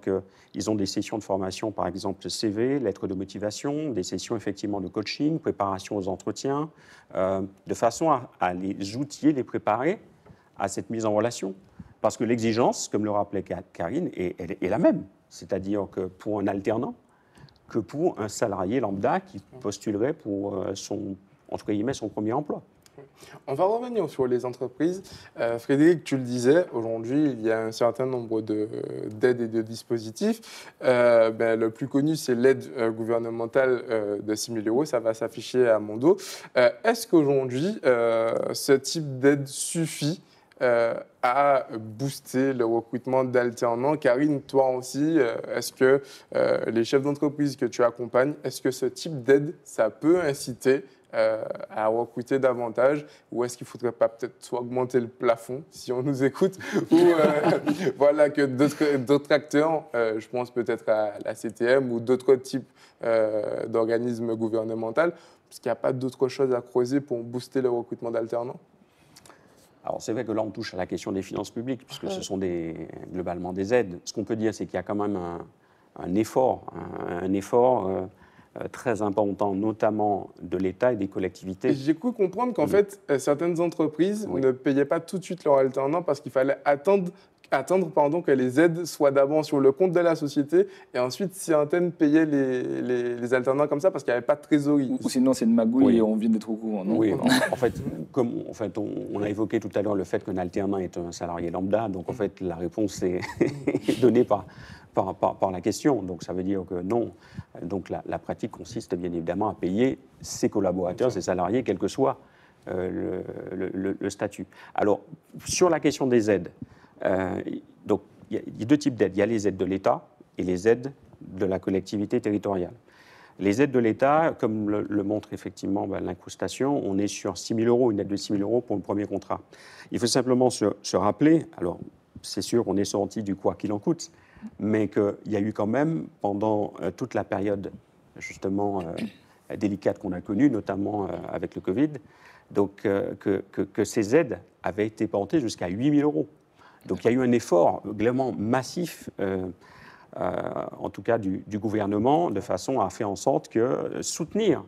qu'ils ont des sessions de formation, par exemple CV, lettres de motivation, des sessions effectivement de coaching, préparation aux entretiens, de façon à, les outiller, les préparer à cette mise en relation. Parce que l'exigence, comme le rappelait Karine, est la même. C'est-à-dire que pour un alternant, que pour un salarié lambda qui postulerait pour euh, son, entre guillemets, son premier emploi. On va revenir sur les entreprises. Euh, Frédéric, tu le disais, aujourd'hui, il y a un certain nombre d'aides et de dispositifs. Euh, ben, le plus connu, c'est l'aide gouvernementale de 6 000 euros. Ça va s'afficher à mon dos. Est-ce qu'aujourd'hui, ce type d'aide suffit à euh, booster le recrutement d'alternants. Karine, toi aussi, euh, est-ce que euh, les chefs d'entreprise que tu accompagnes, est-ce que ce type d'aide, ça peut inciter à recruter davantage ou est-ce qu'il ne faudrait pas peut-être soit augmenter le plafond si on nous écoute ou voilà que d'autres acteurs, je pense peut-être à la CTM ou d'autres types d'organismes gouvernementaux, parce qu'il n'y a pas d'autre chose à creuser pour booster le recrutement d'alternants alors c'est vrai que là, on touche à la question des finances publiques, puisque ce sont des, globalement des aides. Ce qu'on peut dire, c'est qu'il y a quand même un, effort, un, effort euh, euh, très important, notamment de l'État et des collectivités. J'ai cru comprendre qu'en mm. fait, euh, certaines entreprises ne payaient pas tout de suite leur alternant parce qu'il fallait attendre attendre pendant que les aides soient d'abord sur le compte de la société et ensuite si un les, les, les alternants comme ça parce qu'il n'y avait pas de trésorerie. Ou, sinon c'est une magouille et on vient d'être au courant. Non oui, en, fait, comme en fait, on, a évoqué tout à l'heure le fait qu'un alternant est un salarié lambda, donc en fait la réponse est donnée par, par, par, la question. Donc ça veut dire que non. Donc la, pratique consiste bien évidemment à payer ses collaborateurs, ses salariés, quel que soit euh, le statut. Alors sur la question des aides, euh, donc, il y, a deux types d'aides. Il y a les aides de l'État et les aides de la collectivité territoriale. Les aides de l'État, comme le, montre effectivement ben, l'incrustation, on est sur 6 000 euros, une aide de 6 000 euros pour le premier contrat. Il faut simplement se, rappeler, alors c'est sûr on est sorti du quoi qu'il en coûte, mais qu'il y a eu quand même, pendant euh, toute la période justement euh, délicate qu'on a connue, notamment avec le Covid, donc que, que, ces aides avaient été portées jusqu'à 8 000 euros. Donc il y a eu un effort vraiment massif. Euh, euh, en tout cas du, gouvernement, de façon à faire en sorte que euh, soutenir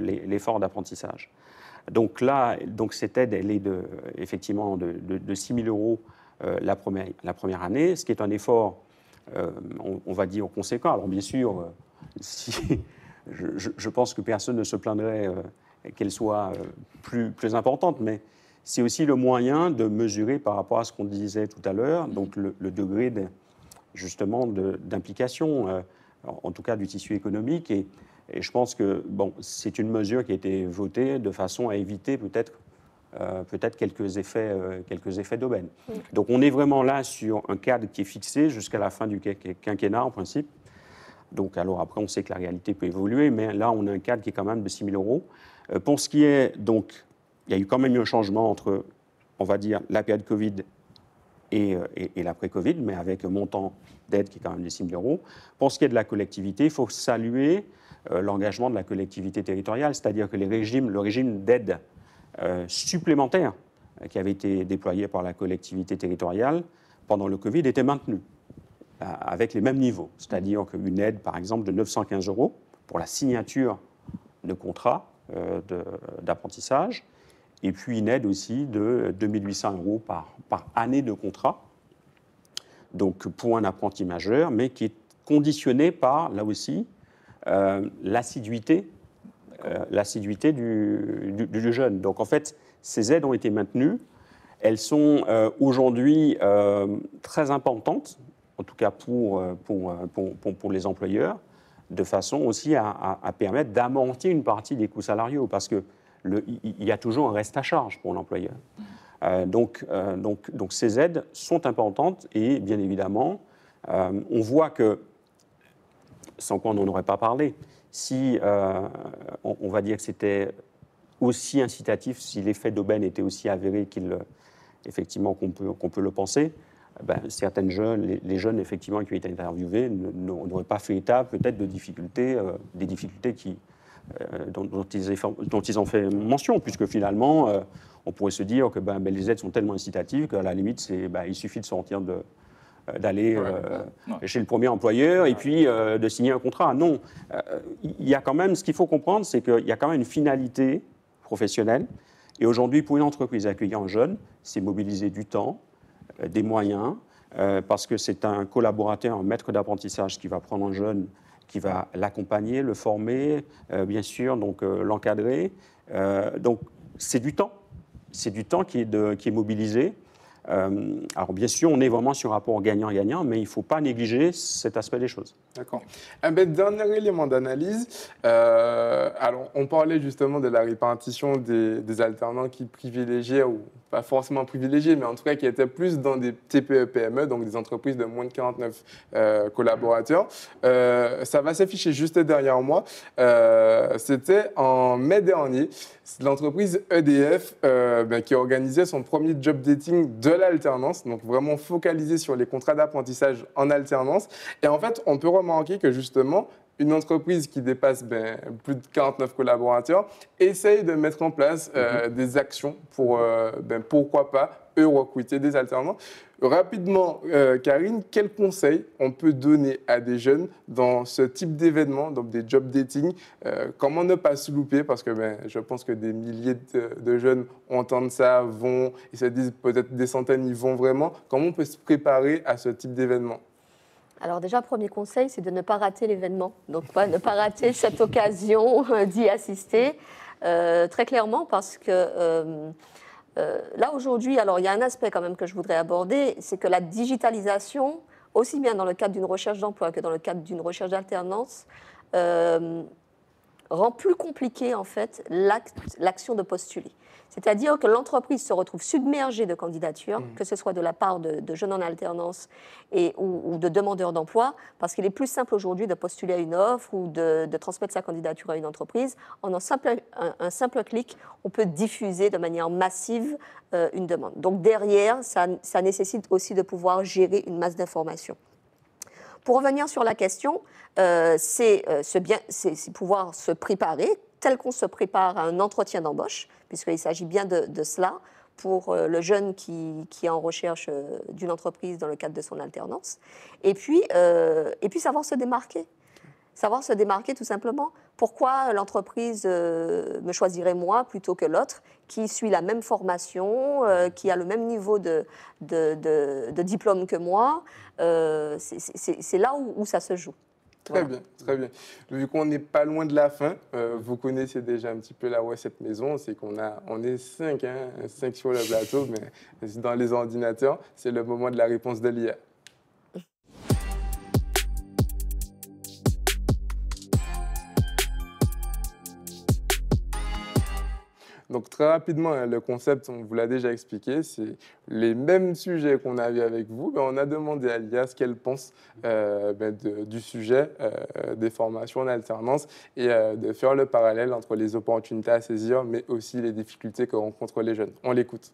l'effort d'apprentissage. Donc là, donc cette aide, elle est de, effectivement de, 6 000 euros la, première, année, ce qui est un effort, on, va dire, conséquent. Alors bien sûr, je, pense que personne ne se plaindrait qu'elle soit plus, plus importante, mais c'est aussi le moyen de mesurer par rapport à ce qu'on disait tout à l'heure, donc le, degré de, justement d'implication, euh, en tout cas du tissu économique. Et, je pense que bon, c'est une mesure qui a été votée de façon à éviter peut-être euh, peut quelques effets, euh, effets d'aubaine. Donc on est vraiment là sur un cadre qui est fixé jusqu'à la fin du quinquennat en principe. Donc alors après on sait que la réalité peut évoluer, mais là on a un cadre qui est quand même de 6 000 euros. pour ce qui est donc il y a eu quand même eu un changement entre, on va dire, la période Covid et, euh, l'après-Covid, mais avec un montant d'aide qui est quand même de 6 000 euros. Pour ce qui est de la collectivité, il faut saluer euh, l'engagement de la collectivité territoriale, c'est-à-dire que les régimes, le régime d'aide euh, supplémentaire qui avait été déployé par la collectivité territoriale pendant le Covid était maintenu avec les mêmes niveaux, c'est-à-dire qu'une aide, par exemple, de 915 euros pour la signature de contrat d'apprentissage, et puis une aide aussi de 2800 euros par, par année de contrat, donc pour un apprenti majeur, mais qui est conditionné par, là aussi, euh, l'assiduité euh, l'assiduité du, du, jeune. Donc en fait, ces aides ont été maintenues. Elles sont euh, aujourd'hui très importantes, en tout cas pour, pour, pour, pour, les employeurs, de façon aussi à, à permettre d'amortir une partie des coûts salariaux. Parce que il y a toujours un reste à charge pour l'employeur. Euh, donc, euh, donc, donc ces aides sont importantes et bien évidemment, euh, on voit que, sans quoi on n'en aurait pas parlé, si on, va dire que c'était aussi incitatif, si l'effet d'aubaine était aussi avéré qu'il effectivement qu'on peut, qu'on peut le penser, ben, certaines jeunes, les, jeunes effectivement qui ont été interviewés n'auraient pas fait état peut-être de difficultés, des difficultés qui, euh, dont, dont, ils, ont fait mention, puisque finalement, euh, on pourrait se dire que ben, les aides sont tellement incitatives qu'à la limite, ben, il suffit de sortir de euh, d'aller chez le premier employeur et puis de signer un contrat. Non, il y a quand même, ce qu'il faut comprendre, c'est qu'il y a quand même une finalité professionnelle. Et aujourd'hui, pour une entreprise accueillant un jeune, c'est mobiliser du temps, des moyens, parce que c'est un collaborateur, un maître d'apprentissage qui va prendre un jeune qui va l'accompagner, le former, euh, bien sûr, donc euh, l'encadrer. Euh, donc c'est du temps, c'est du temps qui est, qui est mobilisé. alors bien sûr, on est vraiment sur un rapport gagnant-gagnant, mais il ne faut pas négliger cet aspect des choses. D'accord. Un eh ben, dernier élément d'analyse, euh, alors on parlait justement de la répartition des, alternants qui privilégiaient, ou pas forcément privilégiés, mais en tout cas qui étaient plus dans des TPE-PME, e, donc des entreprises de moins de 49 euh, collaborateurs. Euh, ça va s'afficher juste derrière moi. C'était en mai dernier, l'entreprise EDF ben, qui organisait son premier job dating de l'alternance, donc vraiment focalisé sur les contrats d'apprentissage en alternance. Et en fait, on peut manquer que justement, une entreprise qui dépasse ben, plus de 49 collaborateurs essaye de mettre en place euh, mm-hmm. des actions pour, euh, ben, pourquoi pas, eux des alternants. Rapidement, euh, Karine, quels conseils on peut donner à des jeunes dans ce type d'événement, donc des job dating Comment ne pas se louper Parce que ben, je pense que des milliers de, jeunes entendent ça, vont, ils se disent peut-être des centaines, ils vont vraiment. Comment on peut se préparer à ce type d'événement alors déjà, premier conseil, c'est de ne pas rater l'événement. Donc pas ne pas rater cette occasion euh, d'y assister euh, très clairement parce que euh, là aujourd'hui, alors il y a un aspect quand même que je voudrais aborder, c'est que la digitalisation, aussi bien dans le cadre d'une recherche d'emploi que dans le cadre d'une recherche d'alternance, rend plus compliqué en fait l'action de postuler. C'est-à-dire que l'entreprise se retrouve submergée de candidatures, mmh. que ce soit de la part de, jeunes en alternance ou, de demandeurs d'emploi, parce qu'il est plus simple aujourd'hui de postuler à une offre ou de, transmettre sa candidature à une entreprise. En un simple, clic, on peut diffuser de manière massive euh, une demande. Donc derrière, ça, nécessite aussi de pouvoir gérer une masse d'informations. Pour revenir sur la question, euh, euh, c'est pouvoir se préparer tel qu'on se prépare à un entretien d'embauche, puisqu'il s'agit bien de, cela pour euh, le jeune qui, est en recherche euh, d'une entreprise dans le cadre de son alternance, et puis, euh, et puis savoir se démarquer. Savoir se démarquer tout simplement. Pourquoi l'entreprise me choisirait moi plutôt que l'autre qui suit la même formation, qui a le même niveau de, de, diplôme que moi C'est là où ça se joue. Très bien, très bien. Vu qu'on n'est pas loin de la fin. Euh, vous connaissez déjà un petit peu la cette maison. C'est qu'on a, on est cinq, hein, cinq sur le plateau, mais dans les ordinateurs, c'est le moment de la réponse de l'IA. Donc très rapidement, hein, le concept, on vous l'a déjà expliqué, c'est les mêmes sujets qu'on a vus avec vous. mais on a demandé à l'IA ce qu'elle pense euh, ben, du sujet euh, des formations en alternance et euh, de faire le parallèle entre les opportunités à saisir, mais aussi les difficultés que rencontrent les jeunes. On l'écoute.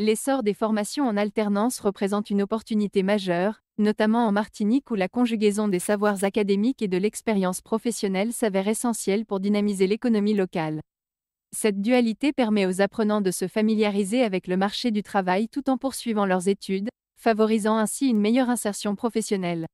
L'essor des formations en alternance représente une opportunité majeure, notamment en Martinique où la conjugaison des savoirs académiques et de l'expérience professionnelle s'avère essentielle pour dynamiser l'économie locale. Cette dualité permet aux apprenants de se familiariser avec le marché du travail tout en poursuivant leurs études, favorisant ainsi une meilleure insertion professionnelle.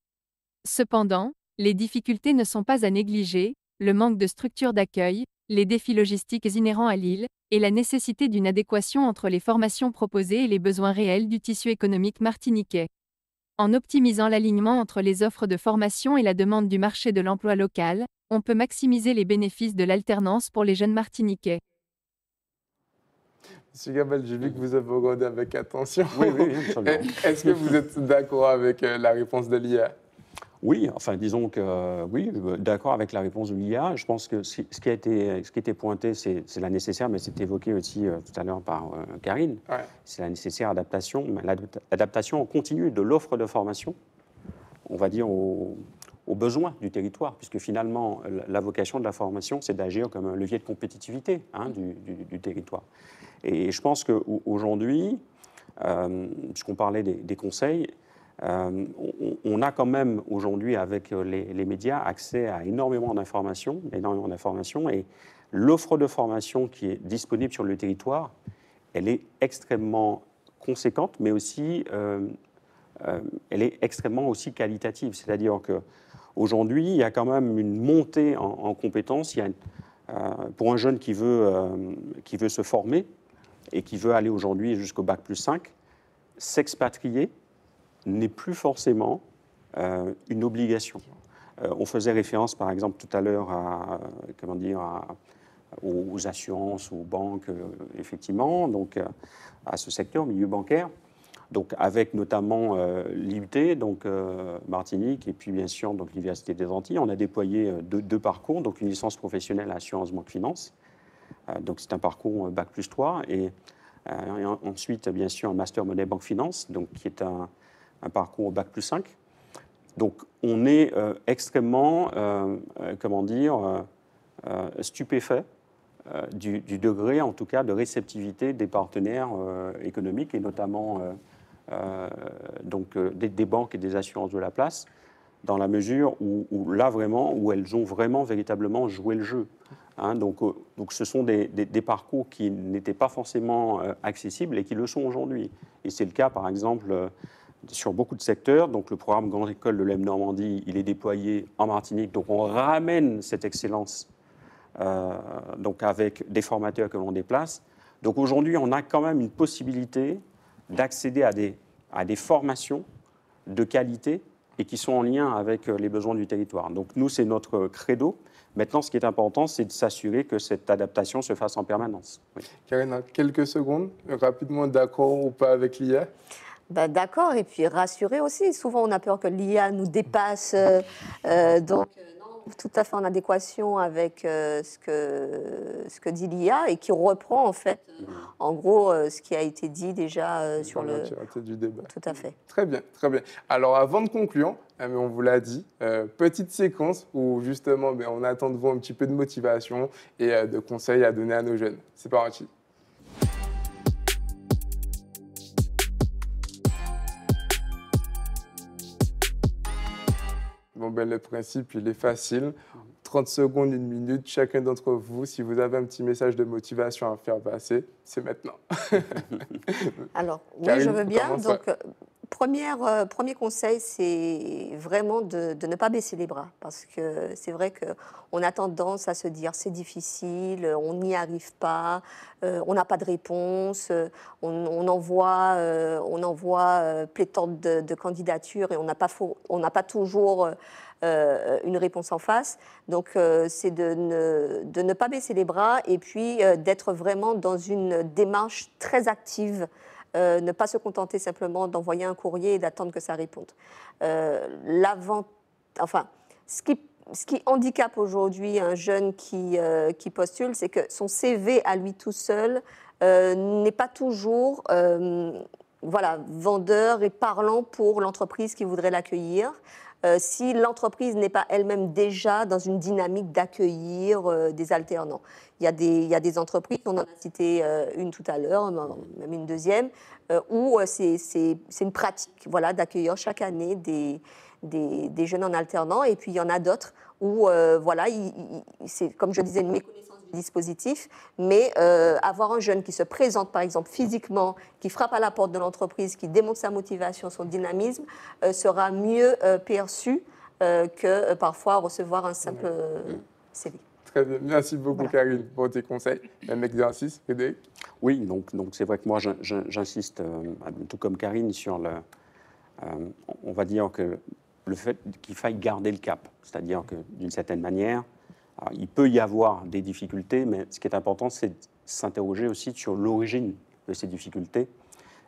Cependant, les difficultés ne sont pas à négliger, le manque de structures d'accueil, les défis logistiques inhérents à l'île, et la nécessité d'une adéquation entre les formations proposées et les besoins réels du tissu économique martiniquais. En optimisant l'alignement entre les offres de formation et la demande du marché de l'emploi local, on peut maximiser les bénéfices de l'alternance pour les jeunes Martiniquais. Monsieur Gabal, j'ai vu que vous avez regardé avec attention. Oui, oui, Est-ce que vous êtes d'accord avec euh, la réponse de l'IA oui, enfin disons que euh, oui, d'accord avec la réponse de l'IA. Je pense que ce qui a été, ce qui pointé, c'est la nécessaire, mais c'est évoqué aussi euh, tout à l'heure par Karine, c'est la nécessaire adaptation, l'adaptation continue de l'offre de formation, on va dire, au, aux besoins du territoire, puisque finalement, la vocation de la formation, c'est d'agir comme un levier de compétitivité hein, du, territoire. Et je pense qu'aujourd'hui, euh, puisqu'on parlait des, conseils, euh, on, a quand même aujourd'hui, avec euh, les, médias, accès à énormément d'informations, énormément d'informations, et l'offre de formation qui est disponible sur le territoire, elle est extrêmement conséquente, mais aussi, euh, elle est extrêmement aussi qualitative. C'est-à-dire que Aujourd'hui, il y a quand même une montée en, compétences. Euh, pour un jeune qui veut, euh, qui veut se former et qui veut aller aujourd'hui jusqu'au bac plus 5, s'expatrier n'est plus forcément euh, une obligation. on faisait référence, par exemple, tout à l'heure à, comment dire, aux assurances, aux banques, effectivement, donc à ce secteur, au milieu bancaire donc avec notamment euh, l'IUT, donc euh, Martinique, et puis bien sûr donc l'Université des Antilles. On a déployé euh, deux, parcours, donc une licence professionnelle à Assurance Banque Finance, euh, donc c'est un parcours Bac plus 3, et, ensuite bien sûr un Master Monnaie Banque Finance, donc qui est un, parcours Bac plus 5. Donc on est extrêmement, comment dire, stupéfait du, degré, en tout cas, de réceptivité des partenaires économiques et notamment euh, donc euh, des, banques et des assurances de la place, dans la mesure où, là vraiment, où elles ont vraiment véritablement joué le jeu. Hein. donc, euh, donc ce sont des, parcours qui n'étaient pas forcément accessibles et qui le sont aujourd'hui. Et c'est le cas par exemple sur beaucoup de secteurs. Donc le programme Grande École de l'EM Normandie, il est déployé en Martinique. Donc on ramène cette excellence donc avec des formateurs que l'on déplace. Donc aujourd'hui, on a quand même une possibilité d'accéder à des, à des formations de qualité et qui sont en lien avec euh, les besoins du territoire. Donc nous, c'est notre credo. Maintenant, ce qui est important, c'est de s'assurer que cette adaptation se fasse en permanence. Oui. Karina, quelques secondes, rapidement d'accord ou pas avec l'IA bah, D'accord, et puis rassurer aussi. Souvent, on a peur que l'IA nous dépasse. Euh, euh, donc, tout à fait en adéquation avec euh, ce, que, ce que dit l'IA et qui reprend en fait, mm. en gros, euh, ce qui a été dit déjà euh, sur le. du débat. Tout à fait. Très bien, très bien. Alors, avant de conclure, eh on vous l'a dit, petite séquence où justement, eh on attend de vous un petit peu de motivation et de conseils à donner à nos jeunes. C'est parti. Ben, le principe, il est facile. 30 secondes, une minute, chacun d'entre vous, si vous avez un petit message de motivation à faire passer, c'est maintenant. Alors, oui, je veux bien. Donc, euh, premier conseil, c'est vraiment de, ne pas baisser les bras. Parce que c'est vrai qu'on a tendance à se dire c'est difficile, on n'y arrive pas, euh, on n'a pas de réponse, euh, on, on envoie, on envoie pléthore de, candidatures et on n'a pas, on pas toujours une réponse en face. Donc c'est de ne, de ne, pas baisser les bras et puis d'être vraiment dans une démarche très active. Euh, ne pas se contenter simplement d'envoyer un courrier et d'attendre que ça réponde. Euh, L'avant, enfin, ce qui ce handicape aujourd'hui un jeune qui, euh, postule, c'est que son CV à lui tout seul n'est pas toujours voilà, vendeur et parlant pour l'entreprise qui voudrait l'accueillir. Euh, si l'entreprise n'est pas elle-même déjà dans une dynamique d'accueillir euh, des alternants. Il y, a des, il y, a des, entreprises, on en a cité euh, une tout à l'heure, même une deuxième, où c'est une pratique voilà, d'accueillir chaque année des, des, des, jeunes en alternant. Et puis il y en a d'autres où, voilà, c'est comme je disais, une méconnaissance dispositif, mais euh, avoir un jeune qui se présente, par exemple, physiquement, qui frappe à la porte de l'entreprise, qui démontre sa motivation, son dynamisme, euh, sera mieux euh, perçu que parfois recevoir un simple mm. CV. Très bien. Merci beaucoup, Karine, pour tes conseils. Même exercice, Frédéric Oui, donc, donc c'est vrai que moi, j'insiste, tout comme Karine, sur le. on va dire que le fait qu'il faille garder le cap. C'est-à-dire que, d'une certaine manière, il peut y avoir des difficultés, mais ce qui est important, c'est de s'interroger aussi sur l'origine de ces difficultés.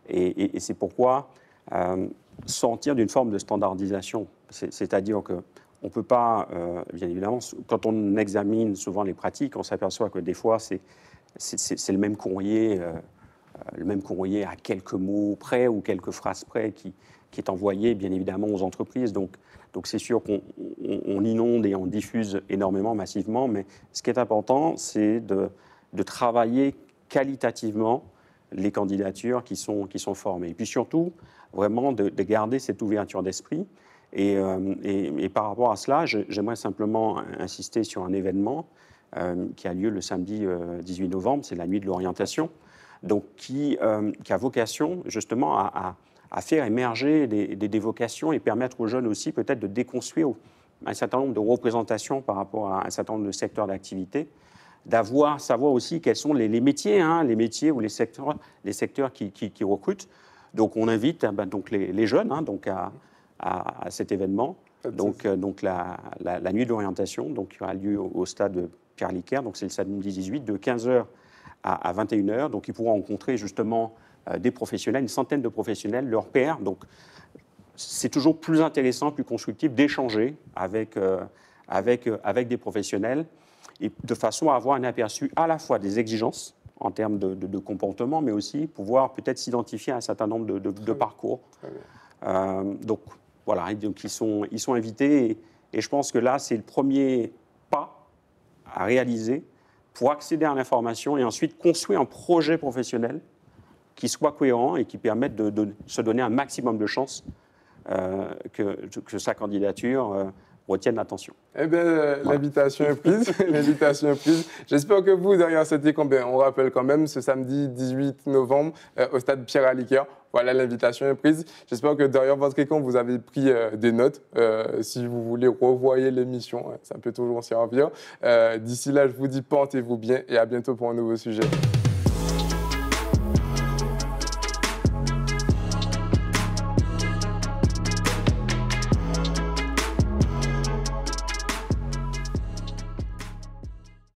Et, c'est pourquoi euh, sortir d'une forme de standardisation, c'est-à-dire que on ne peut pas, euh, bien évidemment, quand on examine souvent les pratiques, on s'aperçoit que des fois, c'est le même courrier, euh, le même courrier à quelques mots près ou quelques phrases près qui, qui est envoyé, bien évidemment, aux entreprises. Donc, donc c'est sûr qu'on inonde et on diffuse énormément, massivement, mais ce qui est important, c'est de, travailler qualitativement les candidatures qui sont, qui sont formées. Et puis surtout, vraiment, de, garder cette ouverture d'esprit. Et, euh, par rapport à cela, j'aimerais simplement insister sur un événement euh, qui a lieu le samedi 18 euh, novembre, c'est la nuit de l'orientation, donc qui, qui, a vocation justement à à faire émerger des, des, vocations et permettre aux jeunes aussi peut-être de déconstruire un certain nombre de représentations par rapport à un certain nombre de secteurs d'activité, d'avoir, savoir aussi quels sont les, métiers, hein, les métiers ou les secteurs, les secteurs qui, recrutent. Donc on invite ah ben, donc les, jeunes hein, donc à, à, cet événement. Donc, euh, donc la, nuit d'orientation donc, qui aura lieu au, stade Pierre Liquer, donc c'est le samedi 18, de 15h à, à 21h. Donc ils pourront rencontrer justement euh, des professionnels, une centaine de professionnels, leurs pairs. Donc, c'est toujours plus intéressant, plus constructif d'échanger avec, euh, avec, euh, avec des professionnels et de façon à avoir un aperçu à la fois des exigences en termes de, comportement, mais aussi pouvoir peut-être s'identifier à un certain nombre de, parcours. donc voilà, donc ils sont, ils sont invités et, et je pense que là, c'est le premier pas à réaliser pour accéder à l'information et ensuite construire un projet professionnel qui soient cohérents et qui permettent de, se donner un maximum de chances euh, que, que, sa candidature euh, retienne l'attention. Eh bien, euh, l'invitation est prise. l'invitation est prise. J'espère que vous, derrière cette décompte, ben, on rappelle quand même ce samedi 18 novembre au stade Pierre alicœur Voilà, l'invitation est prise. J'espère que derrière votre écran, vous avez pris des notes. si vous voulez revoir l'émission, hein, ça peut toujours servir. D'ici là, je vous dis portez-vous bien et à bientôt pour un nouveau sujet.